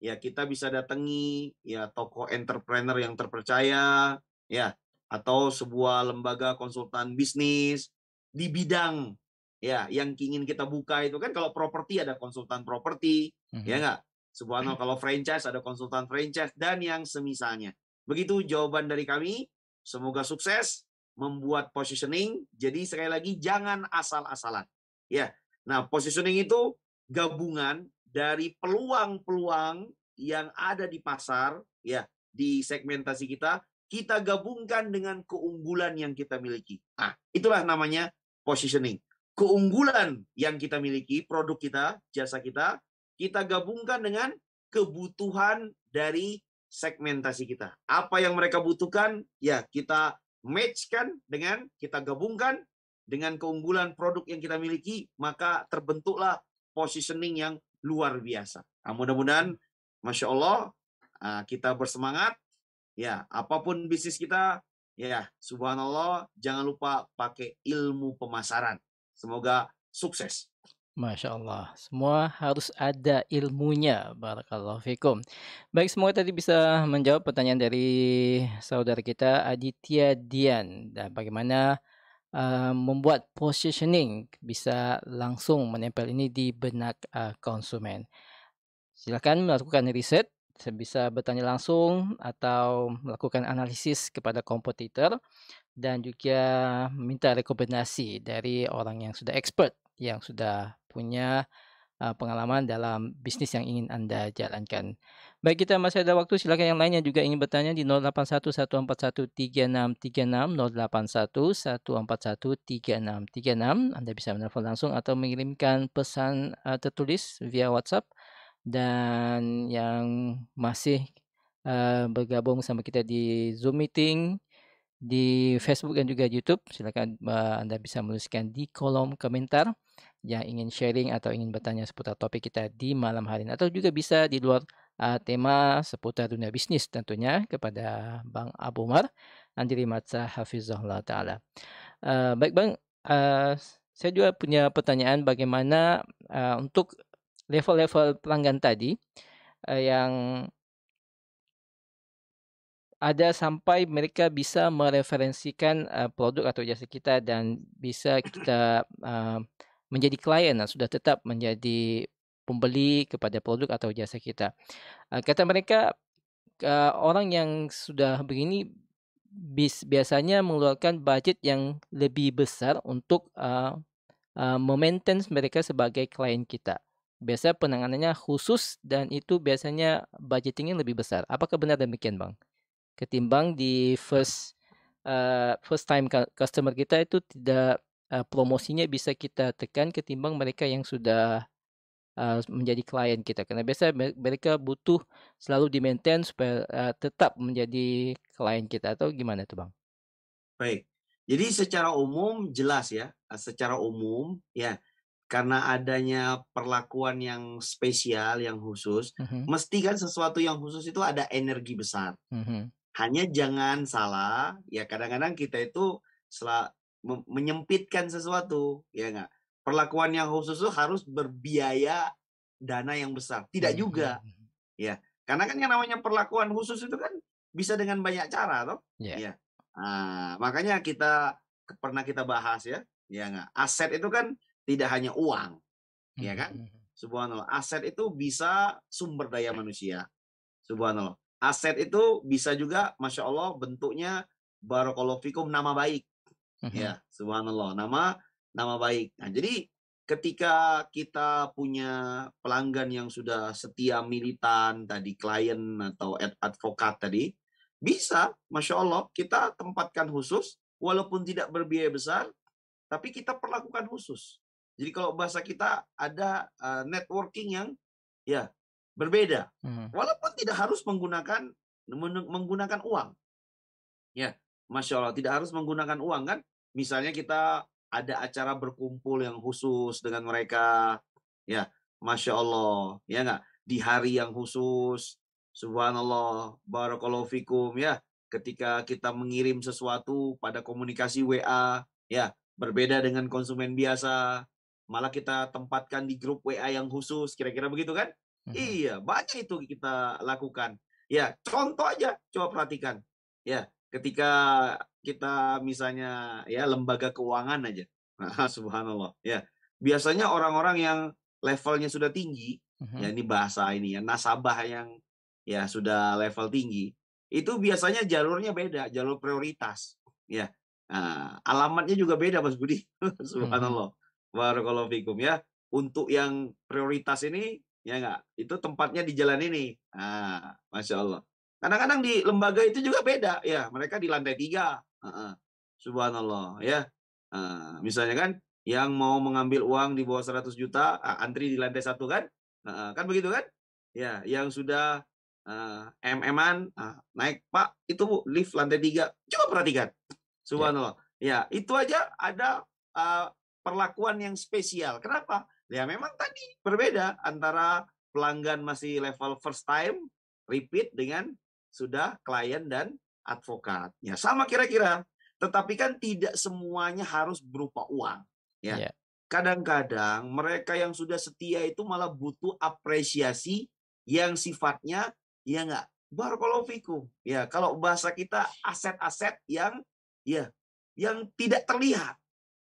ya kita bisa datangi ya toko entrepreneur yang terpercaya ya atau sebuah lembaga konsultan bisnis di bidang ya yang ingin kita buka itu kan kalau properti ada konsultan properti mm -hmm. ya enggak mhm. sebuah mm iya. -hmm. kalau franchise ada konsultan franchise dan yang semisalnya begitu jawaban dari kami semoga sukses membuat positioning jadi sekali lagi jangan asal-asalan ya nah positioning itu gabungan dari peluang-peluang yang ada di pasar, ya, di segmentasi kita, kita gabungkan dengan keunggulan yang kita miliki. Nah, itulah namanya positioning. Keunggulan yang kita miliki, produk kita, jasa kita, kita gabungkan dengan kebutuhan dari segmentasi kita. Apa yang mereka butuhkan, ya, kita matchkan dengan kita gabungkan dengan keunggulan produk yang kita miliki, maka terbentuklah positioning yang luar biasa. Nah, mudah-mudahan, masya Allah, ah, kita bersemangat. Ya, apapun bisnis kita, ya, subhanallah, jangan lupa pakai ilmu pemasaran. Semoga sukses. Masya Allah, semua harus ada ilmunya. Barakallahu fikum. Baik, semoga tadi bisa menjawab pertanyaan dari saudara kita Aditya Dian. Dan bagaimana uh, membuat positioning bisa langsung menempel ini di benak uh, konsumen. Silakan melakukan riset, bisa bertanya langsung atau melakukan analisis kepada kompetitor dan juga minta rekomendasi dari orang yang sudah expert, yang sudah punya Eh, pengalaman dalam bisnis yang ingin Anda jalankan. Baik, kita masih ada waktu. Silakan yang lainnya juga ingin bertanya di 0811413636 0811413636. Anda bisa menelpon langsung atau mengirimkan pesan uh, tertulis via WhatsApp dan yang masih uh, bergabung sama kita di Zoom meeting di Facebook dan juga YouTube. Silakan uh, Anda bisa menuliskan di kolom komentar yang ingin sharing atau ingin bertanya seputar topik kita di malam hari ini atau juga bisa di luar uh, tema seputar dunia bisnis tentunya kepada Bang Abu Mar Andri Matsa Hafizullah taala. Uh, baik Bang, uh, saya juga punya pertanyaan bagaimana uh, untuk level-level pelanggan tadi uh, yang ada sampai mereka bisa mereferensikan uh, produk atau jasa kita dan bisa kita uh, menjadi klien dan nah, sudah tetap menjadi pembeli kepada produk atau jasa kita. Uh, kata mereka uh, orang yang sudah begini bis, biasanya mengeluarkan budget yang lebih besar untuk uh, uh, memaintain mereka sebagai klien kita. Biasa penanganannya khusus dan itu biasanya budgetingnya lebih besar. Apakah benar demikian, Bang? ketimbang di first uh, first time customer kita itu tidak uh, promosinya bisa kita tekan ketimbang mereka yang sudah uh, menjadi klien kita karena biasa mereka butuh selalu di maintain supaya uh, tetap menjadi klien kita atau gimana tuh bang? Baik, jadi secara umum jelas ya, secara umum ya karena adanya perlakuan yang spesial yang khusus, uh mhm. -huh. mesti kan sesuatu yang khusus itu ada energi besar. Uh mhm. -huh. Hanya jangan salah, ya kadang-kadang kita itu salah menyempitkan sesuatu, ya enggak. Perlakuan yang khusus itu harus berbiaya dana yang besar. Tidak iya, juga. Iya, iya. Ya, karena kan yang namanya perlakuan khusus itu kan bisa dengan banyak cara toh. Yeah. Ya. Nah, makanya kita pernah kita bahas ya, ya enggak. Aset itu kan tidak hanya uang. Ya mhm kan? Mhm. Subhanallah. Aset itu bisa sumber daya manusia. Subhanallah. Aset itu bisa juga, masya Allah, bentuknya barokolofikum nama baik. Uh-huh. Ya, mhm. subhanallah, nama nama baik. Nah, jadi ketika kita punya pelanggan yang sudah setia militan tadi klien atau ad advokat tadi bisa masya Allah kita tempatkan khusus walaupun tidak berbiaya besar tapi kita perlakukan khusus jadi kalau bahasa kita ada networking yang ya berbeda. Hmm. Walaupun tidak harus menggunakan menggunakan uang. Ya, Masya Allah, tidak harus menggunakan uang kan? Misalnya kita ada acara berkumpul yang khusus dengan mereka, ya, Masya Allah, ya nggak? Di hari yang khusus, Subhanallah, Barakallahu Fikum, ya. Ketika kita mengirim sesuatu pada komunikasi WA, ya, berbeda dengan konsumen biasa, malah kita tempatkan di grup WA yang khusus, kira-kira begitu kan? Hmm. Iya, banyak itu kita lakukan. Ya, contoh aja coba perhatikan. Ya, ketika kita misalnya ya lembaga keuangan aja. Nah, subhanallah, ya. Biasanya orang-orang yang levelnya sudah tinggi, hmm. ya mm-hmm. ini bahasa ini ya, nasabah yang ya sudah level tinggi, itu biasanya jalurnya beda, jalur prioritas, ya. Nah, alamatnya juga beda Mas Budi. Mm-hmm. subhanallah. Hmm. Barakallahu fikum ya. Untuk yang prioritas ini ya enggak, Itu tempatnya di jalan ini. Ah, masya Allah. Kadang-kadang di lembaga itu juga beda, ya. Mereka di lantai tiga. Uh-uh. Subhanallah, ya. Uh, misalnya kan, yang mau mengambil uang di bawah 100 juta, uh, antri di lantai satu kan? Uh, kan begitu kan? Ya, yang sudah uh, eh, MM-an, uh, ah, naik pak, itu bu, lift lantai tiga. Coba perhatikan. Ya. Subhanallah. Ya, ya itu aja ada uh, perlakuan yang spesial. Kenapa? Ya memang tadi berbeda antara pelanggan masih level first time, repeat dengan sudah klien dan advokat. Ya sama kira-kira. Tetapi kan tidak semuanya harus berupa uang. Ya. Yeah. Kadang-kadang mereka yang sudah setia itu malah butuh apresiasi yang sifatnya ya nggak barokolofikum. Ya kalau bahasa kita aset-aset yang ya yang tidak terlihat.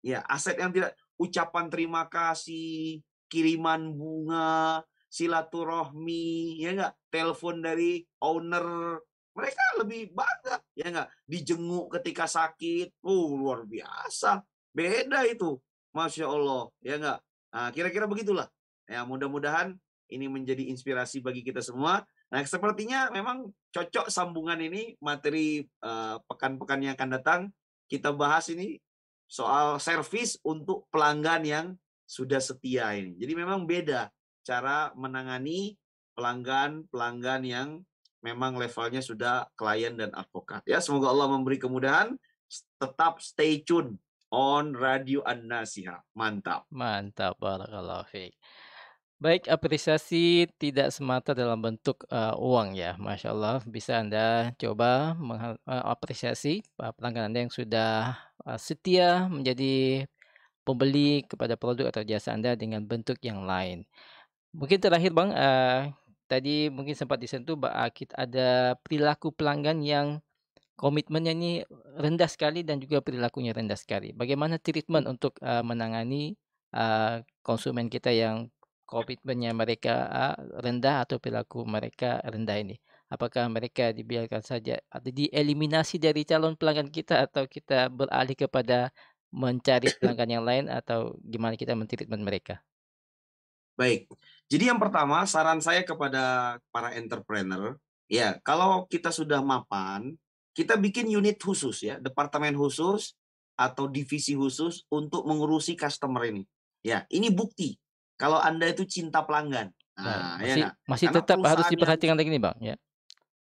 Ya aset yang tidak ucapan terima kasih, kiriman bunga, silaturahmi, ya enggak? Telepon dari owner. Mereka lebih bangga, ya enggak? Dijenguk ketika sakit. Oh, luar biasa. Beda itu. Masya Allah, ya enggak? Nah, kira-kira begitulah. Ya, mudah-mudahan ini menjadi inspirasi bagi kita semua. Nah, sepertinya memang cocok sambungan ini materi eh, pekan-pekan uh, pekan -pekan yang akan datang kita bahas ini soal servis untuk pelanggan yang sudah setia ini. Jadi memang beda cara menangani pelanggan-pelanggan yang memang levelnya sudah klien dan advokat. Ya, semoga Allah memberi kemudahan. Tetap stay tune on Radio An-Nasiha. Mantap. Mantap, barakallahu fiik. Baik, apresiasi tidak semata dalam bentuk uh, uang ya, masya Allah. Bisa anda coba mengapresiasi eh, eh, pelanggan anda yang sudah Eh, setia menjadi pembeli kepada produk atau jasa Anda dengan bentuk yang lain. Mungkin terakhir Bang, uh, tadi mungkin sempat disentuh Pak eh, kita ada perilaku pelanggan yang komitmennya ini rendah sekali dan juga perilakunya rendah sekali. Bagaimana treatment untuk uh, menangani uh, konsumen kita yang komitmennya mereka rendah atau perilaku mereka rendah ini? apakah mereka dibiarkan saja atau dieliminasi dari calon pelanggan kita atau kita beralih kepada mencari pelanggan yang lain atau gimana kita mentreatment mereka? Baik. Jadi yang pertama saran saya kepada para entrepreneur, ya kalau kita sudah mapan, kita bikin unit khusus ya, departemen khusus atau divisi khusus untuk mengurusi customer ini. Ya, ini bukti kalau Anda itu cinta pelanggan. Nah, nah ya masih, ya, nah. masih tetap harus diperhatikan yang... lagi nih, Bang, ya.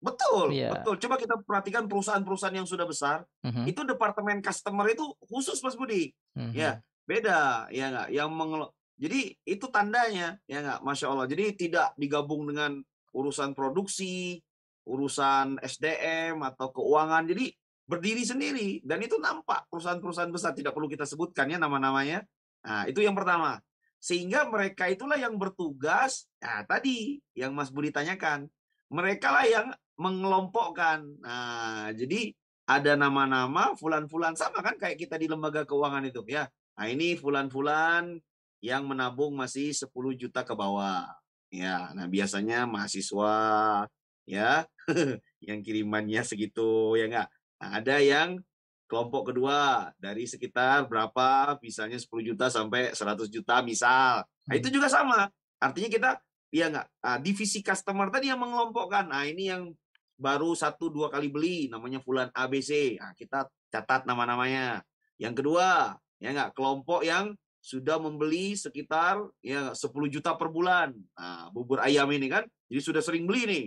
Betul, yeah. betul. Coba kita perhatikan perusahaan-perusahaan yang sudah besar, mm -hmm. itu departemen customer itu khusus Mas Budi. Mm -hmm. Ya, beda, ya nggak. Yang meng Jadi itu tandanya, ya nggak, masya Allah. Jadi tidak digabung dengan urusan produksi, urusan SDM atau keuangan. Jadi berdiri sendiri dan itu nampak perusahaan-perusahaan besar tidak perlu kita sebutkan ya nama-namanya. Nah, itu yang pertama. Sehingga mereka itulah yang bertugas. Nah, tadi yang Mas Budi tanyakan, mereka lah yang mengelompokkan. Nah, jadi ada nama-nama fulan-fulan sama kan kayak kita di lembaga keuangan itu ya. Nah, ini fulan-fulan yang menabung masih 10 juta ke bawah. Ya, nah biasanya mahasiswa ya yang kirimannya segitu ya enggak. Nah, ada yang kelompok kedua dari sekitar berapa misalnya 10 juta sampai 100 juta misal. Nah, itu hmm. juga sama. Artinya kita ya enggak nah, divisi customer tadi yang mengelompokkan. Nah, ini yang baru satu dua kali beli namanya fulan ABC. Nah, kita catat nama-namanya. Yang kedua, ya nggak kelompok yang sudah membeli sekitar ya 10 juta per bulan. Nah, bubur ayam ini kan. Jadi sudah sering beli nih.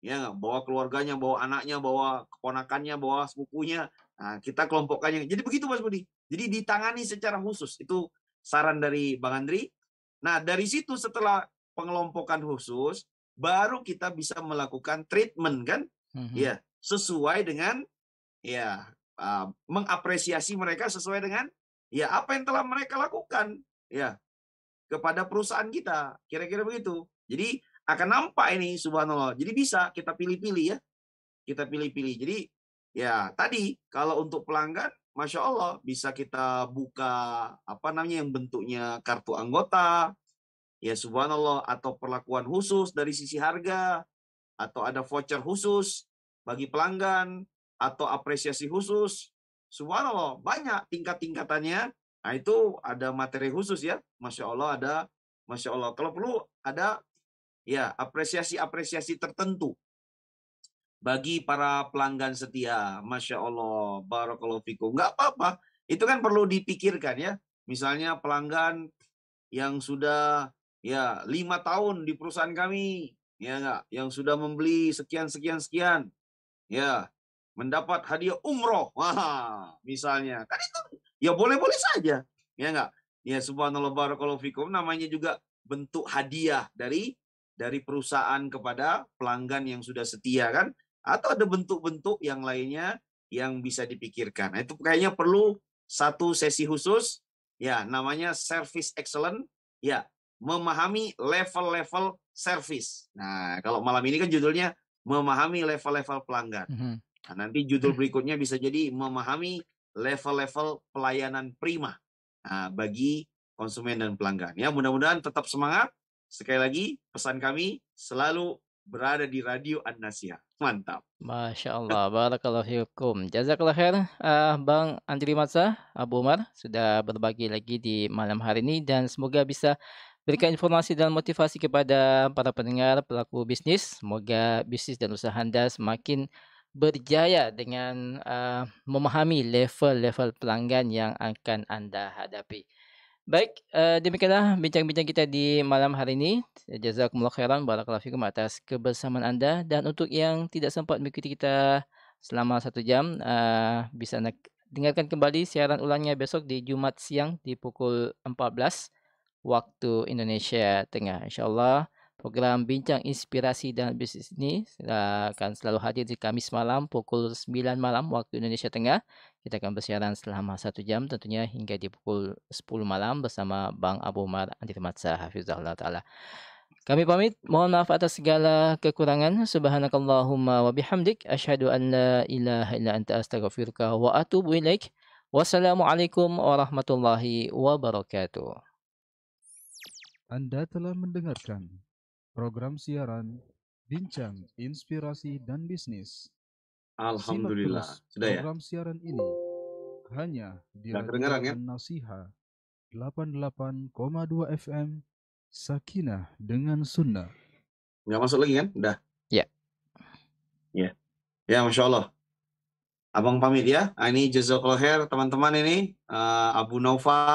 Ya nggak bawa keluarganya, bawa anaknya, bawa keponakannya, bawa sepupunya. Nah, kita kelompokkannya. Jadi begitu Mas Budi. Jadi ditangani secara khusus. Itu saran dari Bang Andri. Nah, dari situ setelah pengelompokan khusus, baru kita bisa melakukan treatment kan mm-hmm. ya sesuai dengan ya uh, mengapresiasi mereka sesuai dengan ya apa yang telah mereka lakukan ya kepada perusahaan kita kira-kira begitu jadi akan nampak ini subhanallah jadi bisa kita pilih-pilih ya kita pilih-pilih jadi ya tadi kalau untuk pelanggan masya Allah bisa kita buka apa namanya yang bentuknya kartu anggota ya subhanallah atau perlakuan khusus dari sisi harga atau ada voucher khusus bagi pelanggan atau apresiasi khusus subhanallah banyak tingkat-tingkatannya nah itu ada materi khusus ya masya allah ada masya allah kalau perlu ada ya apresiasi-apresiasi tertentu bagi para pelanggan setia masya allah barakallahu fikum nggak apa-apa itu kan perlu dipikirkan ya misalnya pelanggan yang sudah ya lima tahun di perusahaan kami ya enggak yang sudah membeli sekian sekian sekian ya mendapat hadiah umroh wah misalnya kan itu ya boleh boleh saja ya enggak ya subhanallah barakallahu fikum namanya juga bentuk hadiah dari dari perusahaan kepada pelanggan yang sudah setia kan atau ada bentuk-bentuk yang lainnya yang bisa dipikirkan nah, itu kayaknya perlu satu sesi khusus ya namanya service excellent ya memahami level-level service. Nah, kalau malam ini kan judulnya memahami level-level pelanggan. Mm-hmm. Nah, nanti judul mm-hmm. berikutnya bisa jadi memahami level-level pelayanan prima nah, bagi konsumen dan pelanggan. Ya, mudah-mudahan tetap semangat. Sekali lagi, pesan kami selalu berada di radio an Mantap. Masya Allah. Barakallahu hukum. Jazakallah khair uh, Bang Andri Matsa, Abu Umar sudah berbagi lagi di malam hari ini dan semoga bisa Berikan informasi dan motivasi kepada para pendengar pelaku bisnis. Semoga bisnis dan usaha Anda semakin berjaya dengan uh, memahami level-level pelanggan yang akan Anda hadapi. Baik, uh, demikianlah bincang-bincang kita di malam hari ini. Jazakumullah khairan barakallahu fikum atas kebersamaan Anda dan untuk yang tidak sempat mengikuti kita selama satu jam uh, bisa dengarkan kembali siaran ulangnya besok di Jumat siang di pukul 14 waktu Indonesia Tengah. InsyaAllah program Bincang Inspirasi dan Bisnis ini akan selalu hadir di Kamis malam pukul 9 malam waktu Indonesia Tengah. Kita akan bersiaran selama satu jam tentunya hingga di pukul 10 malam bersama Bang Abu Umar Antirmatsa Hafizahullah Ta'ala. Kami pamit. Mohon maaf atas segala kekurangan. Subhanakallahumma wa bihamdik. Ashadu an la ilaha illa anta astaghfirka wa atubu ilaik. Wassalamualaikum warahmatullahi wabarakatuh. Anda telah mendengarkan program siaran Bincang Inspirasi dan Bisnis. Alhamdulillah, sudah program ya. Program siaran ini hanya di Radio ya? Nasiha 88,2 FM Sakinah dengan Sunnah. Nggak masuk lagi kan? Udah. Ya. Ya. Ya, Masya Allah. Abang pamit ya. Ah, ini Jazakallah Khair, teman-teman ini. Uh, Abu Naufal.